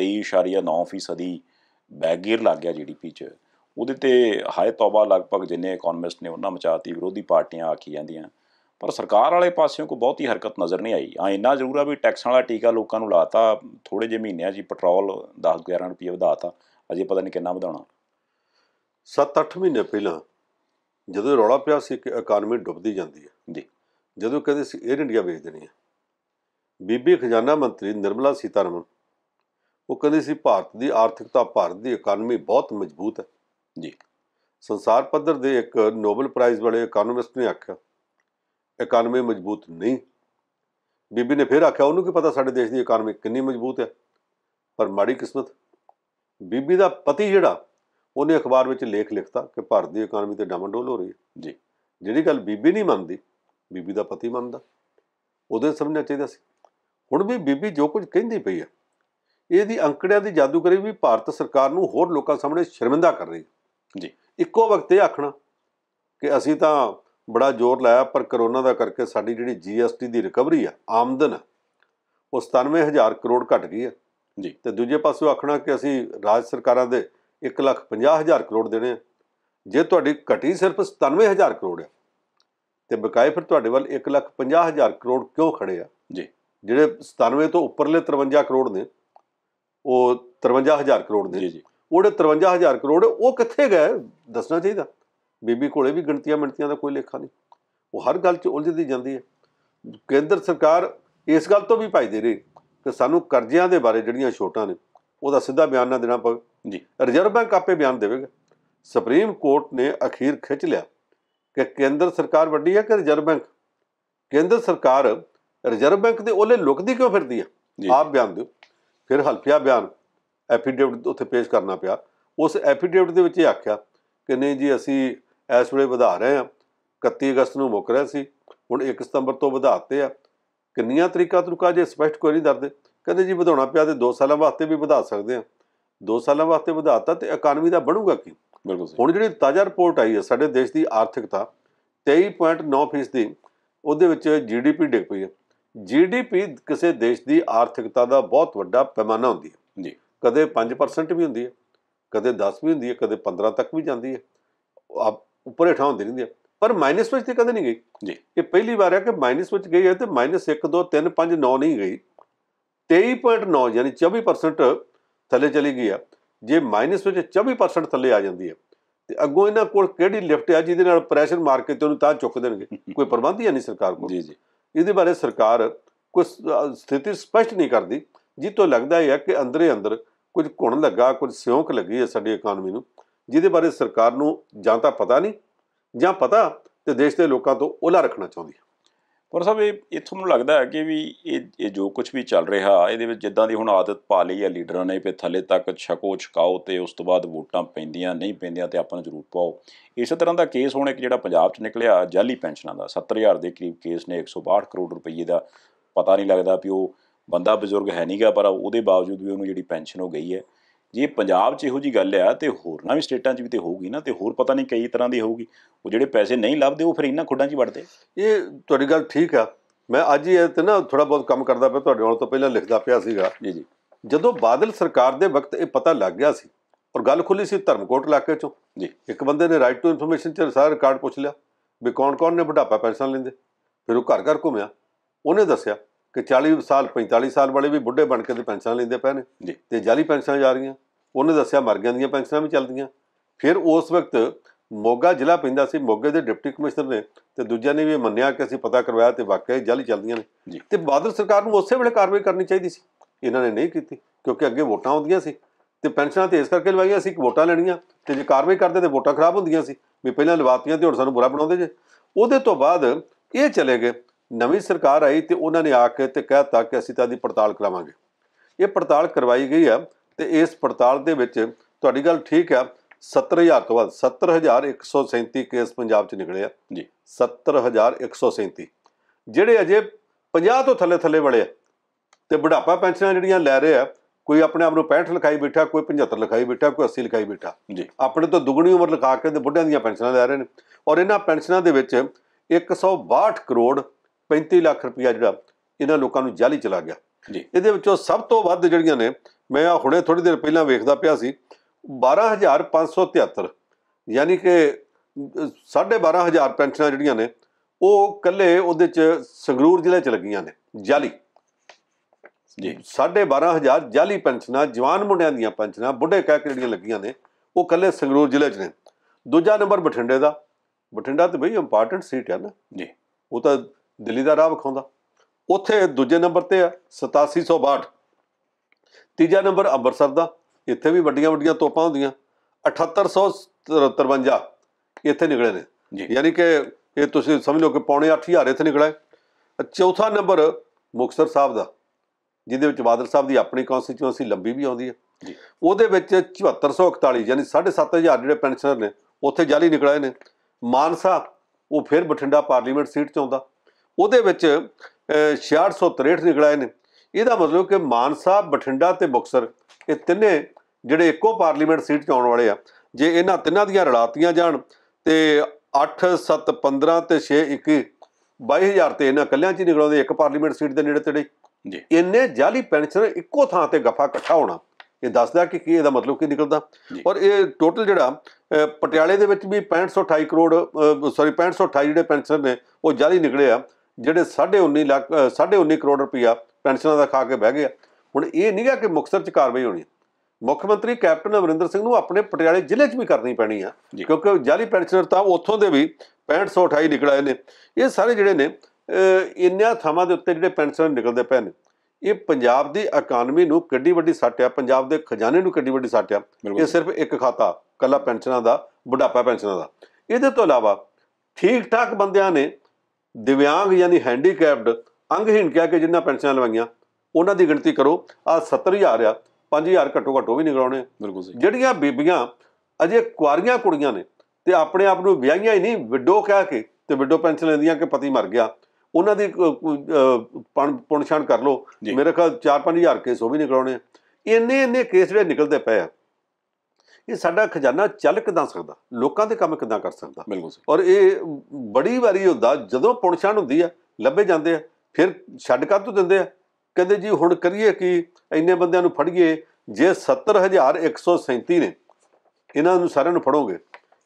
23.9% ਬੈਗੀਰ ਲੱਗ ਗਿਆ ਜੀਡੀਪੀ 'ਚ ਉਹਦੇ ਤੇ ਹਾਏ ਤੌਬਾ ਲਗਭਗ ਜਿੰਨੇ ਇਕਨੋਮਿਸਟ ਨੇ ਉਹਨਾਂ ਮਚਾਤੀ ਵਿਰੋਧੀ ਪਾਰਟੀਆਂ ਆਖੀ ਜਾਂਦੀਆਂ ਪਰ ਸਰਕਾਰ ਵਾਲੇ ਪਾਸਿਓਂ ਕੋਈ ਬਹੁਤੀ ਹਰਕਤ ਨਜ਼ਰ ਨਹੀਂ ਆਈ ਆ ਇੰਨਾ ਜ਼ਰੂਰ ਆ ਵੀ ਟੈਕਸਾਂ ਵਾਲਾ ਟੀਕਾ ਲੋਕਾਂ ਨੂੰ ਲਾਤਾ ਥੋੜੇ ਜਿਹੇ ਮਹੀਨਿਆਂ 'ਚ ਪੈਟਰੋਲ 10-11 ਰੁਪਏ ਵਧਾਤਾ ਅਜੇ ਪਤਾ ਨਹੀਂ ਕਿੰਨਾ ਵਧਾਉਣਾ 7-8 ਮਹੀਨੇ ਪਹਿਲਾਂ ਜਦੋਂ ਰੌਲਾ ਪਿਆ ਸੀ ਕਿ ਇਕਨੋਮੀ ਡੁੱਬਦੀ ਜਾਂਦੀ ਹੈ ਜੀ ਜਦੋਂ ਕਹਿੰਦੇ ਸੀ 에ਅਰ ਇੰਡੀਆ ਵੇਚ ਦੇਣੀ ਹੈ ਬੀਬੀ ਖਜ਼ਾਨਾ ਮੰਤਰੀ ਨਿਰਮਲਾ ਸੀਤਾਰਮਨ ਉਹ ਕਹਿੰਦੇ ਸੀ ਭਾਰਤ ਦੀ ਆਰਥਿਕਤਾ ਭਾਰਤ ਦੀ ਇਕਨੋਮੀ ਬਹੁਤ ਮਜ਼ਬੂਤ ਹੈ ਜੀ ਸੰਸਾਰ ਪੱਧਰ ਦੇ ਇੱਕ ਨੋਬਲ ਪ੍ਰਾਈਜ਼ ਵਾਲੇ ਇਕਨੋਮਿਸਟ ਨੇ ਆਖਿਆ ਇਕਨੋਮੀ ਮਜ਼ਬੂਤ ਨਹੀਂ ਬੀਬੀ ਨੇ ਫਿਰ ਆਖਿਆ ਉਹਨੂੰ ਕੀ ਪਤਾ ਸਾਡੇ ਦੇਸ਼ ਦੀ ਇਕਨੋਮੀ ਕਿੰਨੀ ਮਜ਼ਬੂਤ ਹੈ ਪਰ ਮਾੜੀ ਕਿਸਮਤ ਬੀਬੀ ਦਾ ਪਤੀ ਜਿਹੜਾ ਉਹਨੇ ਅਖਬਾਰ ਵਿੱਚ ਲੇਖ ਲਿਖਤਾ ਕਿ ਭਾਰਤ ਦੀ ਇਕਨੋਮੀ ਤੇ ਡਾਮਾਡੋਲ ਹੋ ਰਹੀ ਹੈ ਜੀ ਜਿਹੜੀ ਗੱਲ ਬੀਬੀ ਨਹੀਂ ਮੰਨਦੀ ਬੀਬੀ ਦਾ ਪਤੀ ਮੰਨਦਾ ਉਹਦੇ ਸਮਝਣਾ ਚਾਹੀਦਾ ਸੀ ਹੁਣ ਵੀ ਬੀਬੀ ਜੋ ਕੁਝ ਕਹਿੰਦੀ ਪਈ ਹੈ ਇਹਦੀ ਅੰਕੜਿਆਂ ਦੀ ਜਾਦੂਗਰੀ ਵੀ ਭਾਰਤ ਸਰਕਾਰ ਨੂੰ ਹੋਰ ਲੋਕਾਂ ਸਾਹਮਣੇ ਸ਼ਰਮਿੰਦਾ ਕਰ ਰਹੀ ਹੈ ਜੀ ਇੱਕੋ ਵਕਤ ਇਹ ਆਖਣਾ ਕਿ ਅਸੀਂ ਤਾਂ ਬੜਾ ਜ਼ੋਰ ਲਾਇਆ ਪਰ ਕਰੋਨਾ ਦਾ ਕਰਕੇ ਸਾਡੀ ਜਿਹੜੀ ਜੀਐਸਟੀ ਦੀ ਰਿਕਵਰੀ ਆ ਆਮਦਨ ਉਹ 97000 ਕਰੋੜ ਘਟ ਗਈ ਹੈ ਜੀ ਤੇ ਦੂਜੇ ਪਾਸੇ ਆਖਣਾ ਕਿ ਅਸੀਂ ਰਾਜ ਸਰਕਾਰਾਂ ਦੇ 150000 ਕਰੋੜ ਦੇਣੇ ਆ ਜੇ ਤੁਹਾਡੀ ਘਟੀ ਸਿਰਫ 97000 ਕਰੋੜ ਆ ਤੇ ਬਕਾਇ ਫਿਰ ਤੁਹਾਡੇ ਵੱਲ 150000 ਕਰੋੜ ਕਿਉਂ ਖੜੇ ਆ ਜੀ ਜਿਹੜੇ 97 ਤੋਂ ਉੱਪਰਲੇ 53 ਕਰੋੜ ਨੇ ਉਹ 53000 ਕਰੋੜ ਨੇ ਜੀ ਜੀ ਉਹਦੇ 53000 ਕਰੋੜ ਉਹ ਕਿੱਥੇ ਗਏ ਦੱਸਣਾ ਚਾਹੀਦਾ ਬੀਬੀ ਕੋਲੇ ਵੀ ਗਣਤੀਆਂ ਮਿੰਟੀਆਂ ਦਾ ਕੋਈ ਲੇਖਾ ਨਹੀਂ ਉਹ ਹਰ ਗੱਲ 'ਚ ਉਲਝਦੀ ਜਾਂਦੀ ਹੈ ਕੇਂਦਰ ਸਰਕਾਰ ਇਸ ਗੱਲ ਤੋਂ ਵੀ ਭਜਦੇ ਰਹੇ ਕਿ ਸਾਨੂੰ ਕਰਜ਼ਿਆਂ ਦੇ ਬਾਰੇ ਜਿਹੜੀਆਂ ਛੋਟਾਂ ਨੇ ਉਹਦਾ ਸਿੱਧਾ ਬਿਆਨ ਨਾ ਦੇਣਾ ਪਵੇ ਜੀ ਰਿਜ਼ਰਵ ਬੈਂਕ ਆਪੇ ਬਿਆਨ ਦੇਵੇਗਾ ਸੁਪਰੀਮ ਕੋਰਟ ਨੇ ਅਖੀਰ ਖਿੱਚ ਲਿਆ ਕਿ ਕੇਂਦਰ ਸਰਕਾਰ ਵੱਡੀ ਹੈ ਕਿ ਰਿਜ਼ਰਵ ਬੈਂਕ ਕੇਂਦਰ ਸਰਕਾਰ ਰਿਜ਼ਰਵ ਬੈਂਕ ਦੇ ਉਹਲੇ ਲੁਕਦੀ ਕਿਉਂ ਫਿਰਦੀ ਆ ਆਪ ਬਿਆਨ ਦਿਓ ਫਿਰ ਹਲਫੀਆ ਬਿਆਨ ਐਫੀਡੇਵਿਟ ਉੱਥੇ ਪੇਸ਼ ਕਰਨਾ ਪਿਆ ਉਸ ਐਫੀਡੇਵਿਟ ਦੇ ਵਿੱਚ ਇਹ ਆਖਿਆ ਕਿ ਨਹੀਂ ਜੀ ਅਸੀਂ ਇਸ ਵੇਲੇ ਵਧਾ ਰਹੇ ਆ 31 ਅਗਸਤ ਨੂੰ ਮੁੱਕ ਰਿਹਾ ਸੀ ਹੁਣ 1 ਸਤੰਬਰ ਤੋਂ ਵਧਾਤੇ ਆ ਕਿੰਨੀਆਂ ਤਰੀਕਾ ਤਰੁਕਾ ਜੇ ਸਪਸ਼ਟ ਕੋਈ ਨਹੀਂ ਦਰਦੇ ਕਹਿੰਦੇ ਜੀ ਵਧਾਉਣਾ ਪਿਆ ਤੇ 2 ਸਾਲਾਂ ਵਾਸਤੇ ਵੀ ਵਧਾ ਸਕਦੇ ਆ 2 ਸਾਲਾਂ ਵਾਸਤੇ ਵਧਾਤਾ ਤੇ ਇਕਨੋਮੀ ਦਾ ਬਣੂਗਾ ਕੀ ਬਿਲਕੁਲ ਹੁਣ ਜਿਹੜੀ ਤਾਜ਼ਾ ਰਿਪੋਰਟ ਆਈ ਹੈ ਸਾਡੇ ਦੇਸ਼ ਦੀ ਆਰਥਿਕਤਾ 23.9% ਦੀ ਉਹਦੇ ਵਿੱਚ ਜੀਡੀਪੀ ਡਿੱਗ ਪਈ ਹੈ ਜੀਡੀਪੀ ਕਿਸੇ ਦੇਸ਼ ਦੀ ਆਰਥਿਕਤਾ ਦਾ ਬਹੁਤ ਵੱਡਾ ਪੈਮਾਨਾ ਹੁੰਦੀ ਹੈ ਜੀ ਕਦੇ 5% ਵੀ ਹੁੰਦੀ ਹੈ ਕਦੇ 10 ਵੀ ਹੁੰਦੀ ਹੈ ਕਦੇ 15 ਤੱਕ ਵੀ ਜਾਂਦੀ ਹੈ ਉੱਪਰ ਇਠਾ ਹੁੰਦੀ ਰਹਿੰਦੀ ਹੈ ਪਰ ਮਾਈਨਸ ਵਿੱਚ ਤੇ ਕਦੇ ਨਹੀਂ ਗਈ ਜੀ ਇਹ ਪਹਿਲੀ ਵਾਰ ਹੈ ਕਿ ਮਾਈਨਸ ਵਿੱਚ ਗਈ ਹੈ ਤੇ ਮਾਈਨਸ 1 2 3 5 9 ਨਹੀਂ ਗਈ 23.9 ਯਾਨੀ 24% ਥੱਲੇ ਚਲੀ ਗਈ ਆ ਜੇ ਮਾਈਨਸ ਵਿੱਚ 24% ਥੱਲੇ ਆ ਜਾਂਦੀ ਹੈ ਤੇ ਅੱਗੋਂ ਇਹਨਾਂ ਕੋਲ ਕਿਹੜੀ ਲਿਫਟ ਆ ਜਿਹਦੇ ਨਾਲ ਪ੍ਰੈਸ਼ਰ ਮਾਰ ਕੇ ਤੇ ਉਹਨੂੰ ਤਾਂ ਚੁੱਕ ਦੇਣਗੇ ਕੋਈ ਪ੍ਰਬੰਧ ਹੀ ਨਹੀਂ ਸਰਕਾਰ ਕੋਲ ਜੀ ਜੀ ਇਹਦੇ ਬਾਰੇ ਸਰਕਾਰ ਕੋਈ ਸਥਿਤੀ ਸਪਸ਼ਟ ਨਹੀਂ ਕਰਦੀ ਜਿੱਤੋਂ ਲੱਗਦਾ ਹੈ ਕਿ ਅੰਦਰੇ ਅੰਦਰ ਕੁਝ ਘੁਣ ਲੱਗਾ ਕੁਝ ਸਿਉਂਕ ਲੱਗੀ ਹੈ ਸਾਡੀ ਇਕਨੋਮੀ ਨੂੰ ਜਿਹਦੇ ਬਾਰੇ ਸਰਕਾਰ ਨੂੰ ਜਾਂ ਤਾਂ ਪਤਾ ਨਹੀਂ ਜਾਂ ਪਤਾ ਤੇ ਦੇਸ਼ ਦੇ ਲੋਕਾਂ ਤੋਂ ਉਲਾ ਰੱਖਣਾ ਚਾਹੁੰਦੀ ਹੈ ਪਰ ਸਭ ਇਹ ਇਥੋਂ ਮੈਨੂੰ ਲੱਗਦਾ ਹੈ ਕਿ ਵੀ ਇਹ ਇਹ ਜੋ ਕੁਝ ਵੀ ਚੱਲ ਰਿਹਾ ਇਹਦੇ ਵਿੱਚ ਜਿੱਦਾਂ ਦੀ ਹੁਣ ਆਦਤ ਪਾ ਲਈ ਹੈ ਲੀਡਰਾਂ ਨੇ ਵੀ ਥੱਲੇ ਤੱਕ ਛਕੋ ਛਕਾਓ ਤੇ ਉਸ ਤੋਂ ਬਾਅਦ ਵੋਟਾਂ ਪੈਂਦੀਆਂ ਨਹੀਂ ਪੈਂਦੀਆਂ ਤੇ ਆਪਾਂ ਨੂੰ ਜ਼ਰੂਰ ਪਾਓ ਇਸੇ ਤਰ੍ਹਾਂ ਦਾ ਕੇਸ ਹੋਣ ਇੱਕ ਜਿਹੜਾ ਪੰਜਾਬ 'ਚ ਨਿਕਲਿਆ ਜਾਲੀ ਪੈਨਸ਼ਨਾਂ ਦਾ 70000 ਦੇ ਕਰੀਬ ਕੇਸ ਨੇ 162 ਕਰੋੜ ਰੁਪਏ ਦਾ ਪਤਾ ਨਹੀਂ ਲੱਗਦਾ ਵੀ ਉਹ ਬੰਦਾ ਬਜ਼ੁਰਗ ਹੈ ਨਹੀਂਗਾ ਪਰ ਉਹਦੇ ਬਾਵਜੂਦ ਵੀ ਉਹਨੂੰ ਜਿਹੜੀ ਪੈਨਸ਼ਨ ਹੋ ਗਈ ਹੈ ਜੇ ਪੰਜਾਬ 'ਚ ਇਹੋ ਜੀ ਗੱਲ ਆ ਤੇ ਹੋਰਨਾਂ ਵੀ ਸਟੇਟਾਂ 'ਚ ਵੀ ਤੇ ਹੋਊਗੀ ਨਾ ਤੇ ਹੋਰ ਪਤਾ ਨਹੀਂ ਕਈ ਤਰ੍ਹਾਂ ਦੀ ਹੋਊਗੀ ਉਹ ਜਿਹੜੇ ਪੈਸੇ ਨਹੀਂ ਲੱਭਦੇ ਉਹ ਫਿਰ ਇਹਨਾਂ ਖੁੱਡਾਂ 'ਚ ਵੜਦੇ ਇਹ ਤੁਹਾਡੀ ਗੱਲ ਠੀਕ ਆ ਮੈਂ ਅੱਜ ਇਹ ਤੇ ਨਾ ਥੋੜਾ ਬਹੁਤ ਕੰਮ ਕਰਦਾ ਪਿਆ ਤੁਹਾਡੇ ਨਾਲ ਤੋਂ ਪਹਿਲਾਂ ਲਿਖਦਾ ਪਿਆ ਸੀਗਾ ਜੀ ਜੀ ਜਦੋਂ ਬਾਦਲ ਸਰਕਾਰ ਦੇ ਵਕਤ ਇਹ ਪਤਾ ਲੱਗ ਗਿਆ ਸੀ ਔਰ ਗੱਲ ਖੁੱਲੀ ਸੀ ਧਰਮਕੋਟ ਇਲਾਕੇ 'ਚੋਂ ਜੀ ਇੱਕ ਬੰਦੇ ਨੇ ਰਾਈਟ ਟੂ ਇਨਫੋਰਮੇਸ਼ਨ 'ਚ ਸਾਰਾ ਰਿਕਾਰਡ ਪੁੱਛ ਲਿਆ ਵੀ ਕੌਣ-ਕੌਣ ਨੇ ਬੁਢਾਪਾ ਪੈਨਸ਼ਨ ਲੈਂਦੇ ਫਿਰ ਉਹ ਘਰ-ਘਰ ਘੁੰਮਿਆ ਉਹਨੇ ਦੱਸਿਆ ਕਿ 40 ਸਾਲ 45 ਸਾਲ ਵਾਲੇ ਵੀ ਬੁੱਢੇ ਬਣ ਕੇ ਤੇ ਪੈਨਸ਼ਨ ਲੈਂਦੇ ਪਏ ਨੇ ਤੇ ਜਾਲੀ ਪੈਨਸ਼ਨਾਂ ਜਾ ਰਹੀਆਂ ਉਹਨੇ ਦੱਸਿਆ ਮਰ ਗਿਆ ਦੀਆਂ ਪੈਨਸ਼ਨਾਂ ਵੀ ਚੱਲਦੀਆਂ ਫਿਰ ਉਸ ਵਕਤ ਮੋਗਾ ਜ਼ਿਲ੍ਹਾ ਪੈਂਦਾ ਸੀ ਮੋਗੇ ਦੇ ਡਿਪਟੀ ਕਮਿਸ਼ਨਰ ਨੇ ਤੇ ਦੂਜਿਆਂ ਨੇ ਵੀ ਮੰਨਿਆ ਕਿ ਅਸੀਂ ਪਤਾ ਕਰਵਾਇਆ ਤੇ ਵਾਕਿਆ ਜਲ ਚੱਲਦੀਆਂ ਨੇ ਤੇ ਬਾਦਲ ਸਰਕਾਰ ਨੂੰ ਉਸੇ ਵੇਲੇ ਕਾਰਵਾਈ ਕਰਨੀ ਚਾਹੀਦੀ ਸੀ ਇਹਨਾਂ ਨੇ ਨਹੀਂ ਕੀਤੀ ਕਿਉਂਕਿ ਅੱਗੇ ਵੋਟਾਂ ਆਉਂਦੀਆਂ ਸੀ ਤੇ ਪੈਨਸ਼ਨਾਂ ਤੇ ਇਸ ਕਰਕੇ ਲਵਾਈਆਂ ਸੀ ਕਿ ਵੋਟਾਂ ਲੈਣੀਆਂ ਤੇ ਜੇ ਕਾਰਵਾਈ ਕਰਦੇ ਤੇ ਵੋਟਾਂ ਖਰਾਬ ਹੁੰਦੀਆਂ ਸੀ ਵੀ ਪਹਿਲਾਂ ਲਵਾਤੀਆਂ ਤੇ ਹੁਣ ਸਾਨੂੰ ਬੁਰਾ ਬਣਾਉਂਦੇ ਜੇ ਉਹਦੇ ਤੋਂ ਬਾਅਦ ਇਹ ਚਲੇ ਗਏ ਨਵੀਂ ਸਰਕਾਰ ਆਈ ਤੇ ਉਹਨਾਂ ਨੇ ਆ ਕੇ ਤੇ ਕਹਿਤਾ ਕਿ ਅਸੀਂ ਤਾਂ ਦੀ ਪੜਤਾਲ ਕਰਾਵਾਂਗੇ ਇਹ ਪੜਤਾਲ ਕਰਵਾਈ ਗਈ ਆ ਤੇ ਇਸ ਪੜਤਾਲ ਦੇ ਵਿੱਚ ਤੁਹਾਡੀ ਗੱਲ ਠੀਕ ਆ 70000 ਤੋਂ ਵੱਧ 70137 ਕੇਸ ਪੰਜਾਬ 'ਚ ਨਿਕਲੇ ਆ ਜੀ 70137 ਜਿਹੜੇ ਅਜੇ 50 ਤੋਂ ਥੱਲੇ ਥੱਲੇ ਵੜੇ ਆ ਤੇ ਬੁਢਾਪਾ ਪੈਨਸ਼ਨਾਂ ਜਿਹੜੀਆਂ ਲੈ ਰਹੇ ਆ ਕੋਈ ਆਪਣੇ ਆਪ ਨੂੰ 65 ਲਿਖਾਈ ਬੈਠਾ ਕੋਈ 75 ਲਿਖਾਈ ਬੈਠਾ ਕੋਈ 80 ਲਿਖਾਈ ਬੈਠਾ ਜੀ ਆਪਣੇ ਤੋਂ ਦੁੱਗਣੀ ਉਮਰ ਲਿਖਾ ਕੇ ਤੇ ਬੁੱਢਿਆਂ ਦੀਆਂ ਪੈਨਸ਼ਨਾਂ ਲੈ ਰਹੇ ਨੇ ਔਰ ਇਹਨਾਂ ਪੈਨਸ਼ਨਾਂ ਦੇ ਵਿੱਚ 162 ਕਰੋੜ 35 ਲੱਖ ਰੁਪਇਆ ਜਿਹੜਾ ਇਹਨਾਂ ਲੋਕਾਂ ਨੂੰ ਜਾਲੀ ਚਲਾ ਗਿਆ ਜੀ ਇਹਦੇ ਵਿੱਚੋਂ ਸਭ ਤੋਂ ਵੱਧ ਜਿਹੜੀਆਂ ਨੇ ਮੈਂ ਆ ਹੁਣੇ ਥੋੜੀ ਦੇਰ ਪਹਿਲਾਂ ਵੇਖਦਾ ਪਿਆ ਸੀ 12573 ਯਾਨੀ ਕਿ 12500 ਪੈਨਸ਼ਨਾਂ ਜਿਹੜੀਆਂ ਨੇ ਉਹ ਕੱਲੇ ਉਹਦੇ ਚ ਸੰਗਰੂਰ ਜ਼ਿਲ੍ਹੇ ਚ ਲੱਗੀਆਂ ਨੇ ਜਾਲੀ ਜੀ 12500 ਜਾਲੀ ਪੈਨਸ਼ਨਾਂ ਜਵਾਨ ਮੁੰਡਿਆਂ ਦੀਆਂ ਪੈਨਸ਼ਨਾਂ ਬੁੱਢੇ ਕਹਿ ਕੇ ਜਿਹੜੀਆਂ ਲੱਗੀਆਂ ਨੇ ਉਹ ਕੱਲੇ ਸੰਗਰੂਰ ਜ਼ਿਲ੍ਹੇ ਚ ਨੇ ਦੂਜਾ ਨੰਬਰ ਬਠਿੰਡੇ ਦਾ ਬਠਿੰਡਾ ਤੇ ਬਈ ਇੰਪੋਰਟੈਂਟ ਸੀਟ ਹੈ ਨਾ ਜੀ ਉਹ ਤਾਂ ਦਿੱਲੀ ਦਾ ਰਾਹ ਵਿਖਾਉਂਦਾ ਉੱਥੇ ਦੂਜੇ ਨੰਬਰ ਤੇ ਆ 8762 ਤੀਜਾ ਨੰਬਰ ਅੰਮ੍ਰਿਤਸਰ ਦਾ ਇੱਥੇ ਵੀ ਵੱਡੀਆਂ ਵੱਡੀਆਂ ਤੋਪਾਂ ਹੁੰਦੀਆਂ 7853 ਇੱਥੇ ਨਿਕਲੇ ਨੇ ਯਾਨੀ ਕਿ ਇਹ ਤੁਸੀਂ ਸਮਝ ਲਓ ਕਿ ਪੌਣੇ 8000 ਇੱਥੇ ਨਿਕਲੇ ਚੌਥਾ ਨੰਬਰ ਮੁਕਸਰ ਸਾਹਿਬ ਦਾ ਜਿਹਦੇ ਵਿੱਚ ਬਾਦਲ ਸਾਹਿਬ ਦੀ ਆਪਣੀ ਕਨਸਟੀਚੁਐਂਸੀ ਲੰਬੀ ਵੀ ਆਉਂਦੀ ਹੈ ਜੀ ਉਹਦੇ ਵਿੱਚ 7441 ਯਾਨੀ 7500 ਜਿਹੜੇ ਪੈਨਸ਼ਨਰ ਨੇ ਉੱਥੇ ਜਾਲੀ ਨਿਕਲੇ ਨੇ ਮਾਨਸਾ ਉਹ ਫਿਰ ਬਠਿੰਡਾ ਪਾਰਲੀਮੈਂਟ ਸੀਟ 'ਚ ਆਉਂਦਾ ਉਹਦੇ ਵਿੱਚ 6663 ਨਿਕਲੇ ਨੇ ਇਹਦਾ ਮਤਲਬ ਕਿ ਮਾਨਸਾ ਬਠਿੰਡਾ ਤੇ ਬਕਸਰ ਇਹ ਤਿੰਨੇ ਜਿਹੜੇ ਇੱਕੋ ਪਾਰਲੀਮੈਂਟ ਸੀਟ 'ਚ ਆਉਣ ਵਾਲੇ ਆ ਜੇ ਇਹਨਾਂ ਤਿੰਨਾਂ ਦੀਆਂ ਰਲਾਤੀਆਂ ਜਾਣ ਤੇ 8 7 15 ਤੇ 6 21 22000 ਤੇ ਇਹਨਾਂ ਕੱਲਿਆਂ 'ਚ ਹੀ ਨਿਕਲਾਉਂਦੇ ਇੱਕ ਪਾਰਲੀਮੈਂਟ ਸੀਟ ਦੇ ਨੇੜੇ ਤੇੜੇ ਜੀ ਇਹਨੇ ਜਾਲੀ ਪੈਨਸ਼ਨ ਇੱਕੋ ਥਾਂ ਤੇ ਗੱਫਾ ਇਕੱਠਾ ਹੋਣਾ ਇਹ ਦੱਸਦਾ ਕਿ ਕੀ ਇਹਦਾ ਮਤਲਬ ਕੀ ਨਿਕਲਦਾ ਔਰ ਇਹ ਟੋਟਲ ਜਿਹੜਾ ਪਟਿਆਲੇ ਦੇ ਵਿੱਚ ਵੀ 6528 ਕਰੋੜ ਸੌਰੀ 6528 ਜਿਹੜੇ ਪੈਨਸ਼ਨ ਨੇ ਉਹ ਜਾਲੀ ਨਿਕਲੇ ਆ ਜਿਹੜੇ 19.5 ਲੱਖ 19 ਕਰੋੜ ਰੁਪਇਆ ਪੈਨਸ਼ਨਾਂ ਦਾ ਖਾ ਕੇ ਬਹਿ ਗਿਆ ਹੁਣ ਇਹ ਨਹੀਂ ਗਿਆ ਕਿ ਮੁਕਸਰ ਚ ਕਾਰਵਾਈ ਹੋਣੀ ਮੁੱਖ ਮੰਤਰੀ ਕੈਪਟਨ ਅਮਰਿੰਦਰ ਸਿੰਘ ਨੂੰ ਆਪਣੇ ਪਟਿਆਲੇ ਜ਼ਿਲ੍ਹੇ 'ਚ ਵੀ ਕਰਨੀ ਪੈਣੀ ਆ ਕਿਉਂਕਿ ਜਾਲੀ ਪੈਨਸ਼ਨਰ ਤਾਂ ਉੱਥੋਂ ਦੇ ਵੀ 6528 ਨਿਕਲ ਆਏ ਨੇ ਇਹ ਸਾਰੇ ਜਿਹੜੇ ਨੇ ਇੰਨਿਆਂ ਥਾਵਾਂ ਦੇ ਉੱਤੇ ਜਿਹੜੇ ਪੈਨਸ਼ਨਰ ਨਿਕਲਦੇ ਪਏ ਨੇ ਇਹ ਪੰਜਾਬ ਦੀ ਇਕਨੋਮੀ ਨੂੰ ਕਿੱਡੀ ਵੱਡੀ ਸੱਟ ਆ ਪੰਜਾਬ ਦੇ ਖਜ਼ਾਨੇ ਨੂੰ ਕਿੱਡੀ ਵੱਡੀ ਸੱਟ ਆ ਇਹ ਸਿਰਫ ਇੱਕ ਖਾਤਾ ਕੱਲਾ ਪੈਨਸ਼ਨਾਂ ਦਾ ਬੁਢਾਪਾ ਪੈਨਸ਼ਨਾਂ ਦਾ ਇਹਦੇ ਤੋਂ ਇਲਾਵਾ ਠੀਕ ਠਾਕ ਬੰਦਿਆਂ ਨੇ ਦਿਵਿਆਂਗ ਯਾਨੀ ਹੈਂਡੀਕੈਪਡ ਅੰਗਹੀਣ ਕਿਹਾ ਕਿ ਜਿੰਨਾ ਪੈਨਸ਼ਨਾਂ ਲਵਾਈਆਂ ਉਹਨਾਂ ਦੀ ਗਿਣਤੀ ਕਰੋ ਆ 70000 ਆ 5000 ਘੱਟੋ ਘੱਟ ਵੀ ਨਿਕਲਾਉਣੇ ਬਿਲਕੁਲ ਸਹੀ ਜਿਹੜੀਆਂ ਬੀਬੀਆਂ ਅਜੇ ਕੁਆਰੀਆਂ ਕੁੜੀਆਂ ਨੇ ਤੇ ਆਪਣੇ ਆਪ ਨੂੰ ਵਿਆਹੀਆਂ ਹੀ ਨਹੀਂ ਵਿਡੋ ਕਹਿ ਕੇ ਤੇ ਵਿਡੋ ਪੈਨਸ਼ਨ ਲੈਂਦੀਆਂ ਕਿ ਪਤੀ ਮਰ ਗਿਆ ਉਹਨਾਂ ਦੀ ਪੁਣਛਾਣ ਕਰ ਲੋ ਮੇਰੇ ਖਿਆਲ 4-5000 ਕੇਸ ਉਹ ਵੀ ਨਿਕਲਾਉਣੇ ਇੰਨੇ ਇੰਨੇ ਕੇਸ ਜਿਹੜੇ ਨਿਕਲਦੇ ਪਏ ਆ ਇਹ ਸਾਡਾ ਖਜ਼ਾਨਾ ਚੱਲ ਕਿਦਾਂ ਸਕਦਾ ਲੋਕਾਂ ਦੇ ਕੰਮ ਕਿਦਾਂ ਕਰ ਸਕਦਾ ਬਿਲਕੁਲ ਔਰ ਇਹ ਬੜੀ ਵਾਰੀ ਹੁੰਦਾ ਜਦੋਂ ਪੁਣਛਾਣ ਹੁੰਦੀ ਆ ਲੱਭੇ ਜਾਂਦੇ ਆ ਫਿਰ ਛੱਡ ਕਾ ਤੋਂ ਦਿੰਦੇ ਆ ਕਹਿੰਦੇ ਜੀ ਹੁਣ ਕਰੀਏ ਕਿ ਇੰਨੇ ਬੰਦਿਆਂ ਨੂੰ ਫੜੀਏ ਜੇ 70137 ਨੇ ਇਹਨਾਂ ਨੂੰ ਸਾਰਿਆਂ ਨੂੰ ਫੜੋਗੇ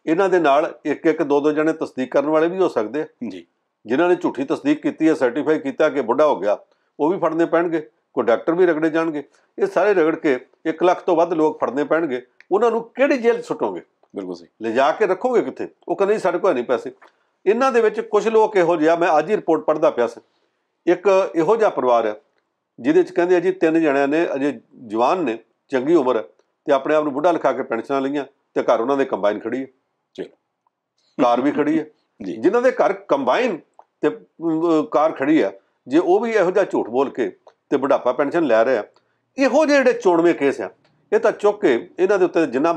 ਇਹਨਾਂ ਦੇ ਨਾਲ ਇੱਕ ਇੱਕ ਦੋ ਦੋ ਜਣੇ ਤਸਦੀਕ ਕਰਨ ਵਾਲੇ ਵੀ ਹੋ ਸਕਦੇ ਜੀ ਜਿਨ੍ਹਾਂ ਨੇ ਝੂਠੀ ਤਸਦੀਕ ਕੀਤੀ ਹੈ ਸਰਟੀਫਾਈ ਕੀਤਾ ਕਿ ਬੁੱਢਾ ਹੋ ਗਿਆ ਉਹ ਵੀ ਫੜਨੇ ਪੈਣਗੇ ਕੋ ਡਾਕਟਰ ਵੀ ਰਗੜੇ ਜਾਣਗੇ ਇਹ ਸਾਰੇ ਰਗੜ ਕੇ 1 ਲੱਖ ਤੋਂ ਵੱਧ ਲੋਕ ਫੜਨੇ ਪੈਣਗੇ ਉਹਨਾਂ ਨੂੰ ਕਿਹੜੀ ਜੇਲ੍ਹ ਸੁਟੋਗੇ ਬਿਲਕੁਲ ਸਹੀ ਲਿਜਾ ਕੇ ਰੱਖੋਗੇ ਕਿੱਥੇ ਉਹ ਕਹਿੰਦੇ ਸਾਡੇ ਕੋਲ ਨਹੀਂ ਪੈਸੇ ਇਹਨਾਂ ਦੇ ਵਿੱਚ ਕੁਝ ਲੋਕ ਇਹੋ ਜਿਹਾ ਮੈਂ ਅੱਜ ਹੀ ਰਿਪੋਰਟ ਪੜ੍ਹਦਾ ਪਿਆ ਸੀ ਇੱਕ ਇਹੋ ਜਿਹਾ ਪਰਿਵਾਰ ਹੈ ਜਿਹਦੇ ਚ ਕਹਿੰਦੇ ਆ ਜੀ ਤਿੰਨ ਜਣਿਆਂ ਨੇ ਅਜੇ ਜਵਾਨ ਨੇ ਚੰਗੀ ਉਮਰ ਹੈ ਤੇ ਆਪਣੇ ਆਪ ਨੂੰ ਬੁੱਢਾ ਲਿਖਾ ਕੇ ਪੈਨਸ਼ਨਾਂ ਲਈਆਂ ਤੇ ਘਰ ਉਹਨਾਂ ਦੇ ਕੰਬਾਈਨ ਖੜੀ ਹੈ ਜੀ ਕਾਰ ਵੀ ਖੜੀ ਹੈ ਜੀ ਜਿਨ੍ਹਾਂ ਦੇ ਘਰ ਕੰਬਾਈਨ ਤੇ ਕਾਰ ਖੜੀ ਹੈ ਜੇ ਉਹ ਵੀ ਇਹੋ ਜਿਹਾ ਝੂਠ ਬੋਲ ਕੇ ਤੇ ਬੁਢਾਪਾ ਪੈਨਸ਼ਨ ਲੈ ਰਿਹਾ ਇਹੋ ਜਿਹੇ ਜਿਹੜੇ ਚੋਣਵੇਂ ਕੇਸ ਆ ਇਹ ਤਾਂ ਚੁੱਕ ਕੇ ਇਹਨਾਂ ਦੇ ਉੱਤੇ ਜਿੰਨਾ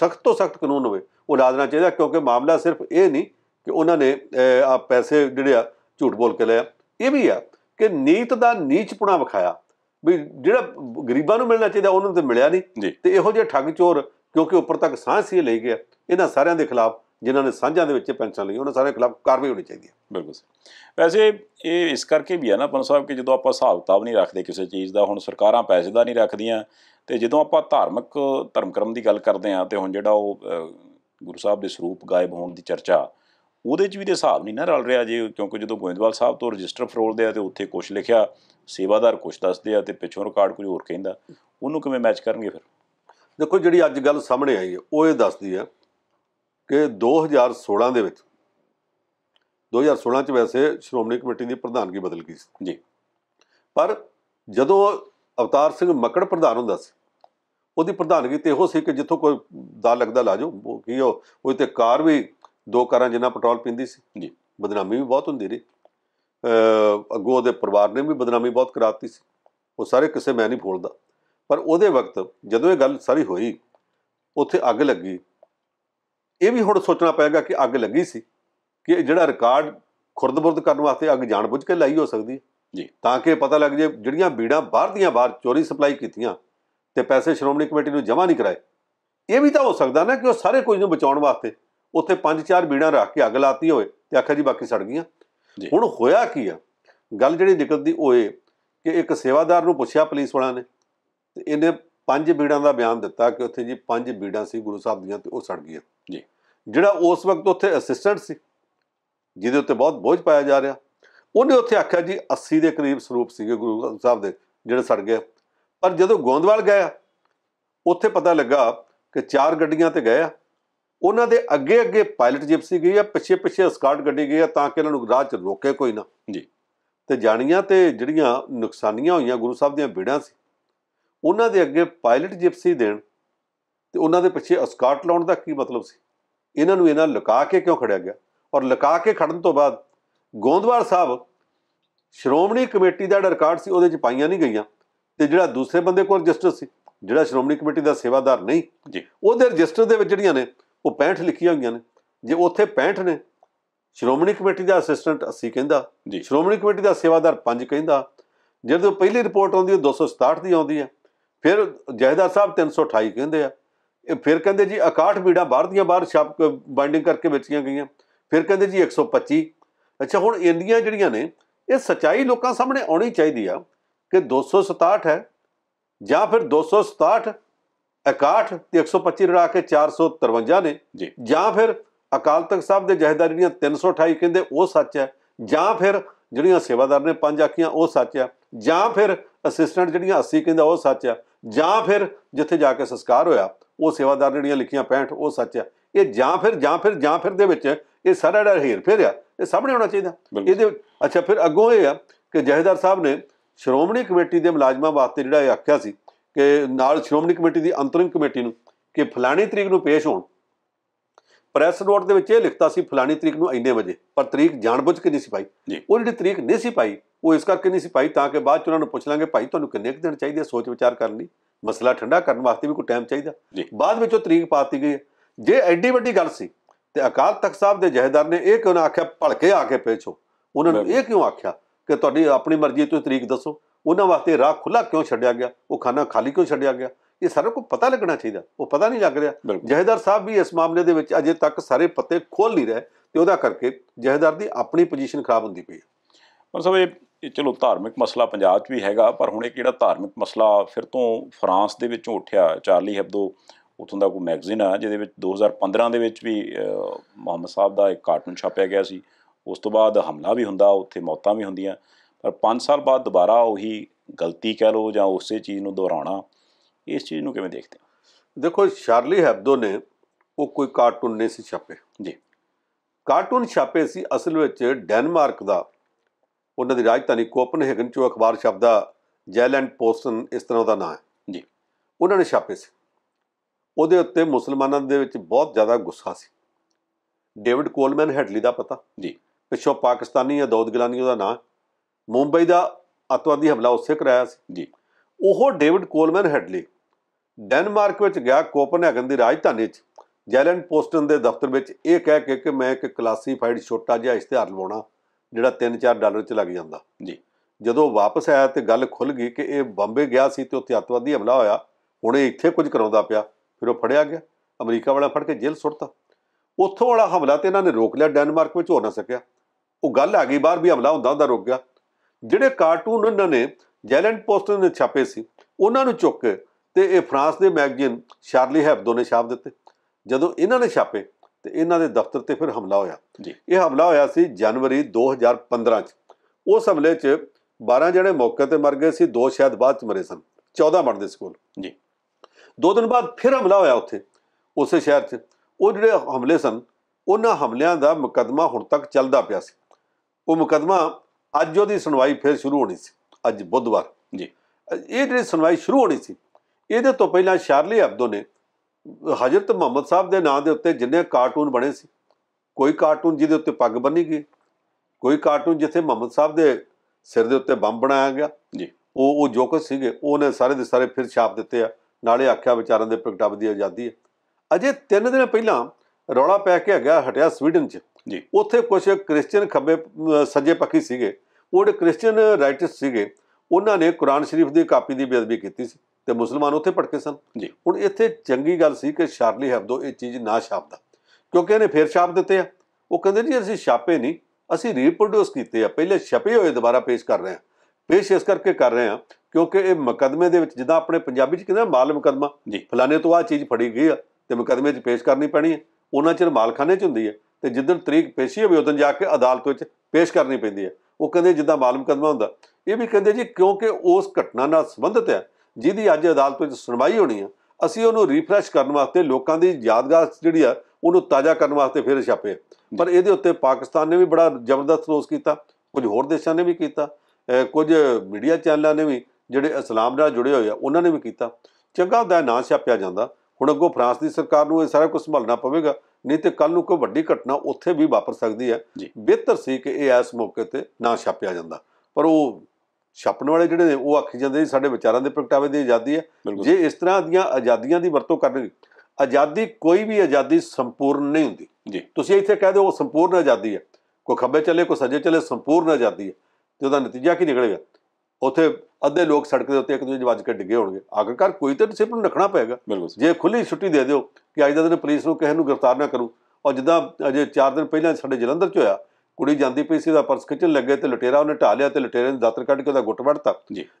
ਸਖਤ ਤੋਂ ਸਖਤ ਕਾਨੂੰਨ ਹੋਵੇ ਉਹ ਲਾਦਣਾ ਚਾਹੀਦਾ ਕਿਉਂਕਿ ਮਾਮਲਾ ਸਿਰਫ ਇਹ ਨਹੀਂ ਕਿ ਉਹਨਾਂ ਨੇ ਆ ਪੈਸੇ ਜਿਹੜੇ ਆ ਝੂਠ ਬੋਲ ਕੇ ਲਿਆ ਇਹ ਵੀ ਆ ਕਿ ਨੀਤ ਦਾ ਨੀਚਪੁਣਾ ਵਿਖਾਇਆ ਵੀ ਜਿਹੜਾ ਗਰੀਬਾਂ ਨੂੰ ਮਿਲਣਾ ਚਾਹੀਦਾ ਉਹਨਾਂ ਨੂੰ ਤੇ ਮਿਲਿਆ ਨਹੀਂ ਤੇ ਇਹੋ ਜਿਹੇ ਠੱਗ ਚੋਰ ਕਿਉਂਕਿ ਉੱਪਰ ਤੱਕ ਸਾਂਝ ਸੀ ਲੈ ਗਿਆ ਇਹਨਾਂ ਸਾਰਿਆਂ ਦੇ ਖਿਲਾਫ ਜਿਨ੍ਹਾਂ ਨੇ ਸਾਂਝਾਂ ਦੇ ਵਿੱਚ ਪੈਨਸ਼ਨ ਲਈ ਉਹਨਾਂ ਸਾਰਿਆਂ ਖਿਲਾਫ ਕਾਰਵਾਈ ਹੋਣੀ ਚਾਹੀਦੀ ਹੈ ਬਿਲਕੁਲ ਵੈਸੇ ਇਹ ਇਸ ਕਰਕੇ ਵੀ ਹੈ ਨਾ ਪਨ ਸਾਹਿਬ ਕਿ ਜਦੋਂ ਆਪਾਂ ਹਿਸਾਬ ਤਾਬ ਨਹੀਂ ਰੱਖਦੇ ਕਿਸੇ ਚੀਜ਼ ਦਾ ਹੁਣ ਸਰਕਾਰਾਂ ਪੈਸੇ ਦਾ ਨਹੀਂ ਰੱਖਦੀਆਂ ਤੇ ਜਦੋਂ ਆਪਾਂ ਧਾਰਮਿਕ ਧਰਮ ਕਰਮ ਦੀ ਗੱਲ ਕਰਦੇ ਆ ਤੇ ਹੁਣ ਜਿਹੜਾ ਉਹ ਗੁਰੂ ਸਾਹਿਬ ਦੇ ਸਰੂਪ ਗਾਇਬ ਹੋਣ ਦੀ ਚਰਚਾ ਉਹਦੇ 'ਚ ਵੀ ਤੇ ਹਿਸਾਬ ਨਹੀਂ ਨਾ ਰਲ ਰਿਹਾ ਜੇ ਕਿਉਂਕਿ ਜਦੋਂ ਗੋਇੰਦਵਾਲ ਸਾਹਿਬ ਤੋਂ ਰਜਿਸਟਰ ਫਰੋਲਦੇ ਆ ਤੇ ਉੱਥੇ ਕੁਝ ਲਿਖਿਆ ਸੇਵਾਦਾਰ ਕੁਝ ਦੱਸਦੇ ਆ ਤੇ ਪਿੱਛੋਂ ਰਿਕਾਰਡ ਕੁਝ ਹੋਰ ਕਹਿੰਦਾ ਉਹਨੂੰ ਕਿਵੇਂ ਮੈਚ ਕਰਨਗੇ ਫਿਰ ਦੇਖੋ ਜਿਹੜੀ ਅੱਜ ਗੱਲ ਸਾਹਮਣੇ ਆਈ ਹੈ ਉਹ ਇਹ ਦੱਸਦੀ ਹੈ ਕਿ 2016 ਦੇ ਵਿੱਚ 2016 ਚ ਵੈਸੇ ਸ਼੍ਰੋਮਣੀ ਕਮੇਟੀ ਦੀ ਪ੍ਰਧਾਨਗੀ ਬਦਲ ਗਈ ਸੀ ਜੀ ਪਰ ਜਦੋਂ ਅਵਤਾਰ ਸਿੰਘ ਮੱਕੜ ਪ੍ਰਧਾਨ ਹੁੰਦਾ ਸੀ ਉਹਦੀ ਪ੍ਰਧਾਨਗੀ ਤੇ ਉਹ ਸੀ ਕਿ ਜਿੱਥੋਂ ਕੋਈ ਦਾ ਲੱਗਦਾ ਲਾਜੋ ਉਹ ਕੀ ਉਹ ਉਹ ਤੇ ਕਾਰ ਵੀ ਦੋ ਕਾਰਾਂ ਜਿੰਨਾ ਪੈਟਰੋਲ ਪੀਂਦੀ ਸੀ ਜੀ ਬਦਨਾਮੀ ਵੀ ਬਹੁਤ ਹੁੰਦੀ ਰਹੀ ਅੱਗੋਂ ਉਹਦੇ ਪਰਿਵਾਰ ਨੇ ਵੀ ਬਦਨਾਮੀ ਬਹੁਤ ਕਰਾਤੀ ਸੀ ਉਹ ਸਾਰੇ ਕਿਸੇ ਮੈਂ ਨਹੀਂ ਭੁੱਲਦਾ ਪਰ ਉਹਦੇ ਵਕਤ ਜਦੋਂ ਇਹ ਗੱਲ ਸਾਰੀ ਹੋਈ ਉੱਥੇ ਅੱਗ ਲੱਗੀ ਇਹ ਵੀ ਹੁਣ ਸੋਚਣਾ ਪਏਗਾ ਕਿ ਅੱਗ ਲੱਗੀ ਸੀ ਕਿ ਜਿਹੜਾ ਰਿਕਾਰਡ ਖੁਰਦਬੁਰਦ ਕਰਨ ਵਾਸਤੇ ਅੱਗ ਜਾਣਬੁੱਝ ਕੇ ਲਾਈ ਹੋ ਸਕਦੀ ਹੈ ਜੀ ਤਾਂ ਕਿ ਪਤਾ ਲੱਗ ਜੇ ਜਿਹੜੀਆਂ ਬੀੜਾਂ ਬਾਹਰ ਦੀਆਂ ਬਾਹਰ ਚੋਰੀ ਸਪਲਾਈ ਕੀਤੀਆਂ ਤੇ ਪੈਸੇ ਸ਼੍ਰੋਮਣੀ ਕਮੇਟੀ ਨੂੰ ਜਮ੍ਹਾਂ ਨਹੀਂ ਕਰਾਏ ਇਹ ਵੀ ਤਾਂ ਹੋ ਸਕਦਾ ਨਾ ਕਿ ਉਹ ਸਾਰੇ ਕੁਝ ਨੂੰ ਬਚਾਉਣ ਵਾਸਤੇ ਉੱਥੇ ਪੰਜ ਚਾਰ ਬੀੜਾਂ ਰੱਖ ਕੇ ਅੱਗ ਲਾਤੀ ਹੋਏ ਤੇ ਆਖਿਆ ਜੀ ਬਾਕੀ ਸੜ ਗਈਆਂ ਹੁਣ ਹੋਇਆ ਕੀ ਆ ਗੱਲ ਜਿਹੜੀ ਨਿਕਲਦੀ ਹੋਏ ਕਿ ਇੱਕ ਸੇਵਾਦਾਰ ਨੂੰ ਪੁੱਛਿਆ ਪੁਲਿਸ ਵਾਲਿਆਂ ਨੇ ਤੇ ਇਹਨੇ ਪੰਜ ਬੀੜਾਂ ਦਾ ਬਿਆਨ ਦਿੱਤਾ ਕਿ ਉੱਥੇ ਜੀ ਪੰਜ ਬੀੜਾਂ ਸੀ ਗੁਰੂ ਸਾਹਿਬ ਦੀਆਂ ਤੇ ਉਹ ਸੜ ਗਈਆਂ ਜੀ ਜਿਹੜਾ ਉਸ ਵਕਤ ਉੱਥੇ ਅਸਿਸਟੈਂਟ ਸੀ ਜਿਹਦੇ ਉੱਤੇ ਬਹੁਤ ਬੋਝ ਪਾਇਆ ਜਾ ਰਿਹਾ ਉਹਨੇ ਉੱਥੇ ਆਖਿਆ ਜੀ 80 ਦੇ ਕਰੀਬ ਸਰੂਪ ਸੀਗੇ ਗੁਰੂ ਸਾਹਿਬ ਦੇ ਜਿਹੜੇ ਸੜ ਗਏ ਪਰ ਜਦੋਂ ਗੋਂਦਵਾਲ ਗਿਆ ਉੱਥੇ ਪਤਾ ਲੱਗਾ ਕਿ ਚਾਰ ਗੱਡੀਆਂ ਤੇ ਗਏ ਉਹਨਾਂ ਦੇ ਅੱਗੇ ਅੱਗੇ ਪਾਇਲਟ ਜਿਪਸੀ ਗਈ ਆ ਪਿੱਛੇ ਪਿੱਛੇ ਸਕਾਟ ਗੱਡੀ ਗਈ ਆ ਤਾਂ ਕਿ ਇਹਨਾਂ ਨੂੰ ਰਾਹ 'ਚ ਰੋਕੇ ਕੋਈ ਨਾ ਜੀ ਤੇ ਜਾਣੀਆਂ ਤੇ ਜਿਹੜੀਆਂ ਨੁਕਸਾਨੀਆਂ ਹੋਈਆਂ ਗੁਰੂ ਸਾਹਿਬ ਦੀਆਂ ਬੇੜਾਂ ਸੀ ਉਹਨਾਂ ਦੇ ਅੱਗੇ ਪਾਇਲਟ ਜਿਪਸੀ ਦੇਣ ਤੇ ਉਹਨਾਂ ਦੇ ਪਿੱਛੇ ਸਕਾਟ ਲਾਉਣ ਦਾ ਕੀ ਮਤਲਬ ਸੀ ਇਹਨਾਂ ਨੂੰ ਇਹਨਾਂ ਲੁਕਾ ਕੇ ਕਿਉਂ ਖੜਿਆ ਗਿਆ ਔਰ ਲੁਕਾ ਕੇ ਖੜਨ ਤੋਂ ਬਾਅਦ ਗੋਂਦਵਾਲ ਸਾਹਿਬ ਸ਼੍ਰੋਮਣੀ ਕਮੇਟੀ ਦਾ ਰਿਕਾਰਡ ਸੀ ਉਹਦੇ 'ਚ ਪਾਈਆਂ ਨਹੀਂ ਗਈਆਂ ਤੇ ਜਿਹੜਾ ਦੂਸਰੇ ਬੰਦੇ ਕੋਲ ਰਜਿਸਟਰ ਸੀ ਜਿਹੜਾ ਸ਼੍ਰੋਮਣੀ ਕਮੇਟੀ ਦਾ ਸੇਵਾਦਾਰ ਨਹੀਂ ਜੀ ਉਹਦੇ ਰਜਿਸਟਰ ਦੇ ਵਿੱਚ ਜਿਹੜੀਆਂ ਨੇ ਉਹ 65 ਲਿਖੀਆਂ ਹੋਈਆਂ ਨੇ ਜੇ ਉੱਥੇ 65 ਨੇ ਸ਼੍ਰੋਮਣੀ ਕਮੇਟੀ ਦਾ ਅਸਿਸਟੈਂਟ 80 ਕਹਿੰਦਾ ਸ਼੍ਰੋਮਣੀ ਕਮੇਟੀ ਦਾ ਸੇਵਾਦਾਰ 5 ਕਹਿੰਦਾ ਜਦੋਂ ਪਹਿਲੀ ਰਿਪੋਰਟ ਆਉਂਦੀ ਹੈ 267 ਦੀ ਆਉਂਦੀ ਹੈ ਫਿਰ ਜਹਿਦਾਰ ਸਾਹਿਬ 328 ਕਹਿੰਦੇ ਆ ਇਹ ਫਿਰ ਕਹਿੰਦੇ ਜੀ 61 ਬੀੜਾ ਬਾਹਰ ਦੀਆਂ ਬਾਹਰ ਛਾਪ ਬਾਈਂਡਿੰਗ ਕਰਕੇ ਵੇਚੀਆਂ ਗਈਆਂ ਫਿਰ ਕਹਿੰਦੇ ਜੀ 125 ਅੱਛਾ ਹੁਣ ਇੰਡੀਆ ਜਿਹੜੀਆਂ ਨੇ ਇਹ ਸਚਾਈ ਲੋਕਾਂ ਸਾਹਮਣੇ ਆਉਣੀ ਚਾਹੀਦੀ ਆ ਕਿ 267 ਹੈ ਜਾਂ ਫਿਰ 267 61 ਤੇ 125 ਰੜਾ ਕੇ 453 ਨੇ ਜਾਂ ਫਿਰ ਅਕਾਲ ਤਖਤ ਸਾਹਿਬ ਦੇ ਜਹੇਦਾਰੀ ਦੀਆਂ 328 ਕਹਿੰਦੇ ਉਹ ਸੱਚ ਹੈ ਜਾਂ ਫਿਰ ਜਿਹੜੀਆਂ ਸੇਵਾਦਾਰ ਨੇ ਪੰਜ ਆਖੀਆਂ ਉਹ ਸੱਚ ਹੈ ਜਾਂ ਫਿਰ ਅਸਿਸਟੈਂਟ ਜਿਹੜੀਆਂ 80 ਕਹਿੰਦਾ ਉਹ ਸੱਚ ਹੈ ਜਾਂ ਫਿਰ ਜਿੱਥੇ ਜਾ ਕੇ ਸੰਸਕਾਰ ਹੋਇਆ ਉਹ ਸੇਵਾਦਾਰ ਜਿਹੜੀਆਂ ਲਿਖੀਆਂ 65 ਉਹ ਸੱਚ ਹੈ ਇਹ ਜਾਂ ਫਿਰ ਜਾਂ ਫਿਰ ਜਾਂ ਫਿਰ ਦੇ ਵਿੱਚ ਇਹ ਸਾਰਾ ਜਿਹੜਾ ਹੀਰ ਫਿਰ ਆ ਇਹ ਸਾਹਮਣੇ ਆਉਣਾ ਚਾਹੀਦਾ ਇਹਦੇ ਅੱਛਾ ਫਿਰ ਅੱਗੋਂ ਇਹ ਆ ਕਿ ਜਹੇਦਾਰ ਸਾਹਿਬ ਨੇ ਸ਼੍ਰੋਮਣੀ ਕਮੇਟੀ ਦੇ ਮੁਲਾਜ਼ਮਾਂ ਵਾਸਤੇ ਜਿਹੜਾ ਇਹ ਆਖਿਆ ਸੀ ਕਿ ਨਾਲ ਸ਼੍ਰੋਮਣੀ ਕਮੇਟੀ ਦੀ ਅੰਤਰਿੰਗ ਕਮੇਟੀ ਨੂੰ ਕਿ ਫਲਾਣੀ ਤਰੀਕ ਨੂੰ ਪੇਸ਼ ਹੋਣ ਪ੍ਰੈਸ ਨੋਟ ਦੇ ਵਿੱਚ ਇਹ ਲਿਖਤਾ ਸੀ ਫਲਾਣੀ ਤਰੀਕ ਨੂੰ ਇੰਨੇ ਵਜੇ ਪਰ ਤਰੀਕ ਜਾਣਬੁੱਝ ਕੇ ਨਹੀਂ ਸੀ ਪਾਈ ਉਹ ਜਿਹੜੀ ਤਰੀਕ ਨਹੀਂ ਸੀ ਪਾਈ ਉਹ ਇਸ ਕਰਕੇ ਨਹੀਂ ਸੀ ਪਾਈ ਤਾਂ ਕਿ ਬਾਅਦ ਚ ਉਹਨਾਂ ਨੂੰ ਪੁੱਛ ਲਾਂਗੇ ਭਾਈ ਤੁਹਾਨੂੰ ਕਿੰਨੇ ਕੁ ਦਿਨ ਚਾਹੀਦੇ ਸੋਚ ਵਿਚਾਰ ਕਰਨ ਲਈ ਮਸਲਾ ਠੰਡਾ ਕਰਨ ਵਾਸਤੇ ਵੀ ਕੋਈ ਟਾਈਮ ਚਾਹੀਦਾ ਬਾਅਦ ਵਿੱਚ ਉਹ ਤਰੀਕ ਪਾਤੀ ਗਈ ਜੇ ਐਡੀ ਵੱਡੀ ਗੱਲ ਸੀ ਤੇ ਅਕਾਲ ਤਖਤ ਸਾਹਿਬ ਦੇ ਜਹੇਦਾਰ ਨੇ ਇਹ ਕਿਉਂ ਨਾ ਆਖਿਆ ਭੜਕੇ ਆ ਕੇ ਪੇਛੋ ਉਹਨਾਂ ਨੂੰ ਇਹ ਕਿਉਂ ਆਖਿਆ ਕਿ ਤੁਹਾਡੀ ਆਪਣੀ ਮਰਜ਼ੀ ਤੋਂ ਤਰੀਕ ਦੱਸੋ ਉਹਨਾਂ ਵਾਸਤੇ ਰਾਹ ਖੁੱਲਾ ਕਿਉਂ ਛੱਡਿਆ ਗਿਆ ਉਹ ਖਾਨਾ ਖਾਲੀ ਕਿਉਂ ਛੱਡਿਆ ਗਿਆ ਇਹ ਸਾਰਾ ਕੁਝ ਪਤਾ ਲੱਗਣਾ ਚਾਹੀਦਾ ਉਹ ਪਤਾ ਨਹੀਂ ਲੱਗ ਰਿਹਾ ਜਹੇਦਾਰ ਸਾਹਿਬ ਵੀ ਇਸ ਮਾਮਲੇ ਦੇ ਵਿੱਚ ਅਜੇ ਤੱਕ ਸਾਰੇ ਪੱਤੇ ਖੋਲ ਨਹੀਂ ਰਹੇ ਤੇ ਉਹਦਾ ਕਰਕੇ ਜਹੇਦਾਰ ਦੀ ਆਪਣੀ ਪੋਜੀਸ਼ਨ ਖਰਾਬ ਹੁੰਦੀ ਪਈ ਹੈ ਪਰ ਸਭ ਇਹ ਚਲੋ ਧਾਰਮਿਕ ਮਸਲਾ ਪੰਜਾਬ 'ਚ ਵੀ ਹੈਗਾ ਪਰ ਹੁਣ ਇਹ ਕਿਹੜਾ ਧਾਰਮਿਕ ਮਸਲਾ ਫਿਰ ਤੋਂ ਫਰਾਂਸ ਦੇ ਵਿੱਚੋਂ ਉੱਠਿਆ ਚਾਰਲੀ ਹੈਬਦੋ ਉਥੋਂ ਦਾ ਕੋਈ ਮੈਗਜ਼ੀਨ ਆ ਜਿਹਦੇ ਵਿੱਚ 2015 ਦੇ ਵਿੱਚ ਵੀ ਮੁਹੰਮਦ ਸਾਹਿਬ ਦਾ ਇੱਕ ਕਾਰਟੂਨ ਛਾਪਿਆ ਗਿਆ ਸੀ ਉਸ ਤੋਂ ਬਾਅਦ ਹਮਲਾ ਵੀ ਹੁੰਦਾ ਉੱਥੇ ਮੌਤਾਂ ਵੀ ਹੁੰਦੀਆਂ ਪਰ 5 ਸਾਲ ਬਾਅਦ ਦੁਬਾਰਾ ਉਹੀ ਗਲਤੀ ਕਹਿ ਲੋ ਜਾਂ ਉਸੇ ਚੀਜ਼ ਨੂੰ ਦੁਹਰਾਉਣਾ ਇਸ ਚੀਜ਼ ਨੂੰ ਕਿਵੇਂ ਦੇਖਦੇ ਹੋ ਦੇਖੋ ਸ਼ਾਰਲੀ ਹੈਬਦੋ ਨੇ ਉਹ ਕੋਈ ਕਾਰਟੂਨ ਨਹੀਂ ਸੀ ਛਾਪੇ ਜੀ ਕਾਰਟੂਨ ਛਾਪੇ ਸੀ ਅਸਲ ਵਿੱਚ ਡੈਨਮਾਰਕ ਦਾ ਉਹਨਾਂ ਦੀ ਰਾਜਧਾਨੀ ਕੋਪਨਹੇਗਨ ਚੋਂ ਅਖਬਾਰ ਛਾਪਦਾ ਜੈਲੈਂਡ ਪੋਸਟਨ ਇਸ ਤਰ੍ਹਾਂ ਦਾ ਨਾਮ ਹੈ ਜੀ ਉਹਨਾਂ ਨੇ ਛਾਪੇ ਸੀ ਉਹਦੇ ਉੱਤੇ ਮੁਸਲਮਾਨਾਂ ਦੇ ਵਿੱਚ ਬਹੁਤ ਜ਼ਿਆਦਾ ਗੁੱਸਾ ਸੀ ਡੇਵਿਡ ਕੋਲਮੈਨ ਹੈਡਲੀ ਦਾ ਪਤਾ ਜੀ ਪਿਛੋ ਪਾਕਿਸਤਾਨੀ ਜਾਂ ਦੌਦ ਗਿਲਾਨੀ ਉਹਦਾ ਨਾਮ ਮੁੰਬਈ ਦਾ ਅਤਵਾਦੀ ਹਮਲਾ ਉਸੇ ਕਰਾਇਆ ਸੀ ਜੀ ਉਹ ਡੇਵਿਡ ਕੋਲਮਨ ਹੈਡਲੀ ਡੈਨਮਾਰਕ ਵਿੱਚ ਗਿਆ ਕੋਪਨਹੈਗਨ ਦੀ ਰਾਜਧਾਨੀ 'ਚ ਜੈਲਨ ਪੋਸਟਨ ਦੇ ਦਫ਼ਤਰ ਵਿੱਚ ਇਹ ਕਹਿ ਕੇ ਕਿ ਮੈਂ ਇੱਕ ਕਲਾਸੀਫਾਈਡ ਛੋਟਾ ਜਿਹਾ ਇਸ਼ਤਿਹਾਰ ਲਵਾਉਣਾ ਜਿਹੜਾ 3-4 ਡਾਲਰ 'ਚ ਲੱਗ ਜਾਂਦਾ ਜੀ ਜਦੋਂ ਵਾਪਸ ਆਇਆ ਤੇ ਗੱਲ ਖੁੱਲ ਗਈ ਕਿ ਇਹ ਬੰਬੇ ਗਿਆ ਸੀ ਤੇ ਉੱਥੇ ਅਤਵਾਦੀ ਹਮਲਾ ਹੋਇਆ ਹੁਣ ਇਹ ਇੱਥੇ ਕੁਝ ਕਰਾਉਂਦਾ ਪਿਆ ਫਿਰ ਉਹ ਫੜਿਆ ਗਿਆ ਅਮਰੀਕਾ ਵਾਲਾ ਫੜ ਕੇ ਜੇਲ੍ਹ ਸੁੱਟਤਾ ਉੱਥੋਂ ਵਾਲਾ ਹਮਲਾ ਤੇ ਇਹਨਾਂ ਨੇ ਰੋਕ ਲਿਆ ਡੈਨਮਾਰਕ ਵਿੱਚ ਹੋ ਨਾ ਸਕਿਆ ਉਹ ਗੱਲ ਆ ਗਈ ਬਾਹਰ ਵੀ ਹਮਲਾ ਹੁੰਦਾ ਹੁੰਦਾ ਰੁਕ ਗਿਆ ਜਿਹੜੇ ਕਾਰਟੂਨ ਉਹਨਾਂ ਨੇ ਜੈਲੈਂਡ ਪੋਸਟ ਨੇ ਛਾਪੇ ਸੀ ਉਹਨਾਂ ਨੂੰ ਚੁੱਕ ਕੇ ਤੇ ਇਹ ਫਰਾਂਸ ਦੇ ਮੈਗਜ਼ੀਨ ਸ਼ਾਰਲੀ ਹੈਬਦੋ ਨੇ ਛਾਪ ਦਿੱਤੇ ਜਦੋਂ ਇਹਨਾਂ ਨੇ ਛਾਪੇ ਤੇ ਇਹਨਾਂ ਦੇ ਦਫ਼ਤਰ ਤੇ ਫਿਰ ਹਮਲਾ ਹੋਇਆ ਇਹ ਹਮਲਾ ਹੋਇਆ ਸੀ ਜਨਵਰੀ 2015 ਚ ਉਸ ਹਮਲੇ ਚ 12 ਜਣੇ ਮੌਕੇ ਤੇ ਮਰ ਗਏ ਸੀ ਦੋ ਸ਼ਾਇਦ ਬਾਅਦ ਚ ਮਰੇ ਸਨ 14 ਬਣਦੇ ਸਕੂਲ ਜੀ ਦੋ ਦਿਨ ਬਾਅਦ ਫਿਰ ਹਮਲਾ ਹੋਇਆ ਉੱਥੇ ਉਸੇ ਸ਼ਹਿਰ 'ਚ ਉਹ ਜਿਹੜੇ ਹਮਲੇ ਸਨ ਉਹਨਾਂ ਹਮਲਿਆਂ ਦਾ ਮੁਕਦਮਾ ਹੁਣ ਤੱਕ ਚੱਲਦਾ ਪਿਆ ਸੀ ਉਹ ਮੁਕਦਮਾ ਅੱਜ ਉਹਦੀ ਸੁਣਵਾਈ ਫਿਰ ਸ਼ੁਰੂ ਹੋਣੀ ਸੀ ਅੱਜ ਬੁੱਧਵਾਰ ਜੀ ਇਹ ਜਿਹੜੀ ਸੁਣਵਾਈ ਸ਼ੁਰੂ ਹੋਣੀ ਸੀ ਇਹਦੇ ਤੋਂ ਪਹਿਲਾਂ ਸ਼ਾਰਲੀ ਅਬਦੋ ਨੇ ਹਜ਼ਰਤ ਮੁਹੰਮਦ ਸਾਹਿਬ ਦੇ ਨਾਂ ਦੇ ਉੱਤੇ ਜਿੰਨੇ ਕਾਰਟੂਨ ਬਣੇ ਸੀ ਕੋਈ ਕਾਰਟੂਨ ਜਿਹਦੇ ਉੱਤੇ ਪੱਗ ਬੰਨੀ ਗਈ ਕੋਈ ਕਾਰਟੂਨ ਜਿੱਥੇ ਮੁਹੰਮਦ ਸਾਹਿਬ ਦੇ ਸਿਰ ਦੇ ਉੱਤੇ ਬੰਬ ਬਣਾਇਆ ਗਿਆ ਜੀ ਉਹ ਉਹ ਜੋਕਸ ਸੀਗੇ ਉਹਨੇ ਸਾਰੇ ਦੇ ਸਾਰੇ ਫਿਰ ਛਾਪ ਦਿੱਤੇ ਆ ਨਾਲੇ ਆਖਿਆ ਵਿਚਾਰਾਂ ਦੇ ਪ੍ਰਗਟਾਵੇ ਦੀ ਆਜ਼ਾਦੀ ਹੈ ਅਜੇ 3 ਦਿਨ ਪਹਿਲਾਂ ਰੌਲਾ ਪੈ ਕੇ ਗਿਆ ਹਟਿਆ ਸਵੀਡਨ 'ਚ ਜੀ ਉੱਥੇ ਕੁਝ ਕ੍ਰਿਸਚੀਅਨ ਖੱਬੇ ਸੱਜੇ ਪੱਖੀ ਸੀਗੇ ਉਹ ਜਿਹੜੇ ਕ੍ਰਿਸਚੀਅਨ ਰਾਈਟਰਸ ਸੀਗੇ ਉਹਨਾਂ ਨੇ ਕੁਰਾਨ ਸ਼ਰੀਫ ਦੀ ਕਾਪੀ ਦੀ ਬੇਅਦਬੀ ਕੀਤੀ ਸੀ ਤੇ ਮੁਸਲਮਾਨ ਉੱਥੇ ਪੜਕੇ ਸਨ ਹੁਣ ਇੱਥੇ ਚੰਗੀ ਗੱਲ ਸੀ ਕਿ ਸ਼ਾਰਲੀ ਹੈਬਦੋ ਇਹ ਚੀਜ਼ ਨਾ ਛਾਪਦਾ ਕਿਉਂਕਿ ਇਹਨੇ ਫੇਰ ਛਾਪ ਦਿੱਤੇ ਆ ਉਹ ਕਹਿੰਦੇ ਜੀ ਅਸੀਂ ਛਾਪੇ ਨਹੀਂ ਅਸੀਂ ਰੀਪਰੋਡਿਊਸ ਕੀਤੇ ਆ ਪਹਿਲੇ ਛਪੇ ਹੋਏ ਦੁਬਾਰਾ ਪੇਸ਼ ਕਰ ਰਹੇ ਆ ਪੇਸ਼ ਇਸ ਕਰਕੇ ਕਰ ਰਹੇ ਆ ਕਿਉਂਕਿ ਇਹ ਮੁਕਦਮੇ ਦੇ ਵਿੱਚ ਜਿੱਦਾਂ ਆਪਣੇ ਪੰਜਾਬੀ ਚ ਕਹਿੰਦੇ ਮਾਲ ਮੁਕਦਮਾ ਫਲਾਣੇ ਤੋਂ ਆ ਚੀਜ਼ ਫੜੀ ਗਈ ਆ ਤੇ ਮੁਕਦਮੇ 'ਚ ਪੇਸ਼ ਕਰਨੀ ਪੈਣੀ ਹੈ ਉਹਨਾਂ ਚਿਰ ਮਾਲਖਾਨੇ 'ਚ ਹੁੰਦੀ ਹੈ ਤੇ ਜਿੱਦਣ ਤਰੀਕ ਪੇਸ਼ੀ ਹੋਵੇ ਉਦੋਂ ਜਾ ਕੇ ਅਦਾਲਤ ਵਿੱਚ ਪੇਸ਼ ਕਰਨੀ ਪੈਂਦੀ ਹੈ ਉਹ ਕਹਿੰਦੇ ਜਿੱਦਾਂ ਮਾਲਮ ਕਦਮਾ ਹੁੰਦਾ ਇਹ ਵੀ ਕਹਿੰਦੇ ਜੀ ਕਿਉਂਕਿ ਉਸ ਘਟਨਾ ਨਾਲ ਸੰਬੰਧਿਤ ਹੈ ਜਿਹਦੀ ਅੱਜ ਅਦਾਲਤ ਵਿੱਚ ਸੁਣਵਾਈ ਹੋਣੀ ਆ ਅਸੀਂ ਉਹਨੂੰ ਰੀਫਰੈਸ਼ ਕਰਨ ਵਾਸਤੇ ਲੋਕਾਂ ਦੀ ਯਾਦਗਾਰ ਜਿਹੜੀ ਆ ਉਹਨੂੰ ਤਾਜ਼ਾ ਕਰਨ ਵਾਸਤੇ ਫਿਰ ਛਾਪੇ ਪਰ ਇਹਦੇ ਉੱਤੇ ਪਾਕਿਸਤਾਨ ਨੇ ਵੀ ਬੜਾ ਜ਼ਬਰਦਸਤ ਰੋਸ ਕੀਤਾ ਕੁਝ ਹੋਰ ਦੇਸ਼ਾਂ ਨੇ ਵੀ ਕੀਤਾ ਕੁਝ ਮੀਡੀਆ ਚੈਨਲਾਂ ਨੇ ਵੀ ਜਿਹੜੇ ਇਸਲਾਮ ਨਾਲ ਜੁੜੇ ਹੋਏ ਆ ਉਹਨਾਂ ਨੇ ਵੀ ਕੀਤਾ ਚੰਗਾ ਹੁੰਦਾ ਨਾ ਛਾਪਿਆ ਜਾਂਦਾ ਹੁਣ ਅੱਗੋਂ ਫਰਾਂਸ ਦੀ ਸਰਕਾਰ ਨੂੰ ਇਹ ਸਾਰਾ ਕੁਝ ਸੰਭਾਲਣਾ ਪਵੇਗਾ ਨਹੀਂ ਤੇ ਕੱਲ ਨੂੰ ਕੋਈ ਵੱਡੀ ਘਟਨਾ ਉੱਥੇ ਵੀ ਵਾਪਰ ਸਕਦੀ ਹੈ ਬਿਹਤਰ ਸੀ ਕਿ ਇਹ ਇਸ ਮੌਕੇ ਤੇ ਨਾ ਛਾਪਿਆ ਜਾਂਦਾ ਪਰ ਉਹ ਛਾਪਣ ਵਾਲੇ ਜਿਹੜੇ ਨੇ ਉਹ ਆਖੀ ਜਾਂਦੇ ਸਾਡੇ ਵਿਚਾਰਾਂ ਦੇ ਪ੍ਰਗਟਾਵੇ ਦੀ ਆਜ਼ਾਦੀ ਹੈ ਜੇ ਇਸ ਤਰ੍ਹਾਂ ਦੀਆਂ ਆਜ਼ਾਦੀਆਂ ਦੀ ਵਰਤੋਂ ਕਰਨਗੇ ਆਜ਼ਾਦੀ ਕੋਈ ਵੀ ਆਜ਼ਾਦੀ ਸੰਪੂਰਨ ਨਹੀਂ ਹੁੰਦੀ ਜੀ ਤੁਸੀਂ ਇੱਥੇ ਕਹਿ ਦਿਓ ਉਹ ਸੰਪੂਰਨ ਆਜ਼ਾਦੀ ਹੈ ਕੋਈ ਖੱਬੇ ਚੱਲੇ ਕੋਈ ਸੱਜੇ ਚੱਲੇ ਸੰਪੂਰਨ ਆਜ਼ਾਦੀ ਹੈ ਤੇ ਉਹਦਾ ਨਤੀਜਾ ਕੀ ਨਿਕਲੇਗਾ ਉਥੇ ਅੱਧੇ ਲੋਕ ਸੜਕ ਦੇ ਉੱਤੇ ਇੱਕ ਦੂਜੇ ਵੱਜ ਕੇ ਡਿੱਗੇ ਹੋਣਗੇ ਆਖਰਕਾਰ ਕੋਈ ਤਾਂ ਡਿਸਪਲਿਨ ਰੱਖਣਾ ਪਏਗਾ ਜੇ ਖੁੱਲੀ ਛੁੱਟੀ ਦੇ ਦਿਓ ਕਿ ਅੱਜ ਦਾ ਦਿਨ ਪੁਲਿਸ ਨੂੰ ਕਿਸੇ ਨੂੰ ਗ੍ਰਿਫਤਾਰ ਨਾ ਕਰੂ ਔਰ ਜਿੱਦਾਂ ਅਜੇ 4 ਦਿਨ ਪਹਿਲਾਂ ਸਾਡੇ ਜਲੰਧਰ 'ਚ ਹੋਇਆ ਕੁੜੀ ਜਾਂਦੀ ਪਈ ਸੀ ਉਹਦਾ ਪਰਸ ਖਿੱਚਣ ਲੱਗੇ ਤੇ ਲਟੇਰਾ ਉਹਨੇ ਢਾ ਲਿਆ ਤੇ ਲਟੇਰੇ ਨੇ ਦਾਤਰ ਕੱਢ ਕੇ ਉਹਦਾ ਗੁੱਟ ਵੜਤਾ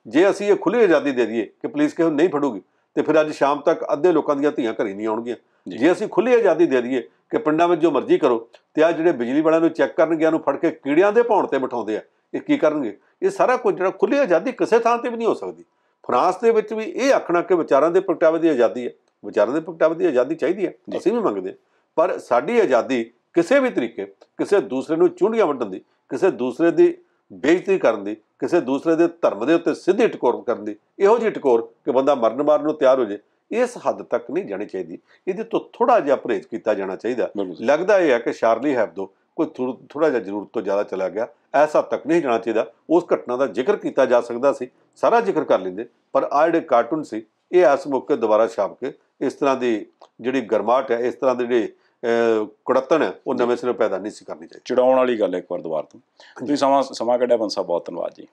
ਜੇ ਅਸੀਂ ਇਹ ਖੁੱਲੀ ਆਜ਼ਾਦੀ ਦੇ ਦਈਏ ਕਿ ਪੁਲਿਸ ਕਿਸੇ ਨੂੰ ਨਹੀਂ ਫੜੂਗੀ ਤੇ ਫਿਰ ਅੱਜ ਸ਼ਾਮ ਤੱਕ ਅੱਧੇ ਲੋਕਾਂ ਦੀਆਂ ਧੀਆਂ ਘਰੇ ਨਹੀਂ ਆਉਣਗੀਆਂ ਜੇ ਅਸੀਂ ਖੁੱਲੀ ਆਜ਼ਾਦੀ ਦੇ ਦਈਏ ਕਿ ਪਿੰਡਾਂ ਵਿੱਚ ਜੋ ਮਰਜ਼ੀ ਕਰੋ ਤੇ ਆ ਜਿਹੜੇ ਬਿਜਲੀ ਵਾਲਿਆਂ ਨੂੰ ਚੈੱਕ ਕਰਨ ਗਿਆ ਨੂੰ ਫੜ ਕੇ ਕੀੜਿਆਂ ਦੇ ਭੌਣ ਤੇ ਬਿਠਾਉਂਦੇ ਆ ਇਹ ਕੀ ਕਰਨਗੇ ਇਹ ਸਾਰਾ ਕੁਝ ਜਿਹੜਾ ਖੁੱਲੀ ਆਜ਼ਾਦੀ ਕਿਸੇ ਥਾਂ ਤੇ ਵੀ ਨਹੀਂ ਹੋ ਸਕਦੀ ਫਰਾਂਸ ਦੇ ਵਿੱਚ ਵੀ ਇਹ ਆਖਣਾ ਕਿ ਵਿਚਾਰਾਂ ਦੇ ਪ੍ਰਗਟਾਵੇ ਦੀ ਆਜ਼ਾਦੀ ਹੈ ਵਿਚਾਰਾਂ ਦੇ ਪ੍ਰਗਟਾਵੇ ਦੀ ਆਜ਼ਾਦੀ ਚਾਹੀਦੀ ਹੈ ਅਸੀਂ ਵੀ ਮੰਗਦੇ ਹਾਂ ਪਰ ਸਾਡੀ ਆਜ਼ਾਦੀ ਕਿਸੇ ਵੀ ਤਰੀਕੇ ਕਿਸੇ ਦੂਸਰੇ ਨੂੰ ਚੁੰਡੀਆਂ ਵੱਟਣ ਦੀ ਕਿਸੇ ਦੂਸਰੇ ਦੀ ਬੇਇੱਜ਼ਤੀ ਕਰਨ ਦੀ ਕਿਸੇ ਦੂਸਰੇ ਦੇ ਧਰਮ ਦੇ ਉੱਤੇ ਸਿੱਧੀ ਟਕੋਰ ਕਰਨ ਦੀ ਇਹੋ ਜਿਹੀ ਟਕੋਰ ਕਿ ਬੰਦਾ ਮਰਨ ਮਾਰਨ ਨੂੰ ਤਿਆਰ ਹੋ ਜੇ ਇਸ ਹੱਦ ਤੱਕ ਨਹੀਂ ਜਾਣੀ ਚਾਹੀਦੀ ਇਹਦੇ ਤੋਂ ਥੋੜਾ ਜਿਹਾ ਪਰਹੇਜ਼ ਕੀਤਾ ਜਾਣਾ ਚਾਹੀਦਾ ਲੱਗਦਾ ਇਹ ਹੈ ਕਿ ਸ਼ਾਰਲੀ ਹੈਬਦੋ ਕੋਈ ਥੋੜਾ ਜਿਹਾ ਜ਼ਰੂਰਤ ਤੋਂ ਜ਼ਿਆਦਾ ਚਲਾ ਗਿਆ ਐਸਾ ਤੱਕ ਨਹੀਂ ਜਾਣਾ ਚਾਹੀਦਾ ਉਸ ਘਟਨਾ ਦਾ ਜ਼ਿਕਰ ਕੀਤਾ ਜਾ ਸਕਦਾ ਸੀ ਸਾਰਾ ਜ਼ਿਕਰ ਕਰ ਲੈਂਦੇ ਪਰ ਆ ਜਿਹੜੇ ਕਾਰਟੂਨ ਸੀ ਇਹ ਇਸ ਮੌਕੇ ਦੁਬਾਰਾ ਛਾਪ ਕੇ ਇਸ ਤਰ੍ਹਾਂ ਦੀ ਜਿਹੜੀ ਗਰਮਾਟ ਹੈ ਇਸ ਤਰ੍ਹਾਂ ਦੇ ਜਿਹੜੇ ਕੜਤਣ ਉਹ ਨਵੇਂ ਸਿਰੇ ਪੈਦਾ ਨਹੀਂ ਸੀ ਕਰਨੀ ਚਾਹੀਦੀ ਚੜਾਉਣ ਵਾਲੀ ਗੱਲ ਇੱਕ ਵਾਰ ਦੁਬਾਰਾ ਤੋਂ ਤੁਸੀਂ ਸਮਾਂ ਸਮਾਂ ਕੱਢਿਆ ਬੰਸਾ ਬਹੁਤ ਧੰਨਵਾਦ ਜੀ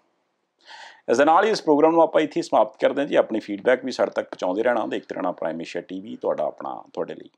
ਇਸ ਦੇ ਨਾਲ ਹੀ ਇਸ ਪ੍ਰੋਗਰਾਮ ਨੂੰ ਆਪਾਂ ਇੱਥੇ ਸਮਾਪਤ ਕਰਦੇ ਹਾਂ ਜੀ ਆਪਣੀ ਫੀਡਬੈਕ ਵੀ ਸਾਡੇ ਤੱਕ ਪਹੁੰਚਾਉਂਦੇ ਰਹਿਣਾ ਦੇਖਦੇ ਰਹਿਣਾ ਪ੍ਰਾਈਮ ਏਸ਼ੀਆ ਟੀਵੀ ਤੁਹਾਡਾ ਆਪਣਾ ਤੁਹਾਡੇ ਲਈ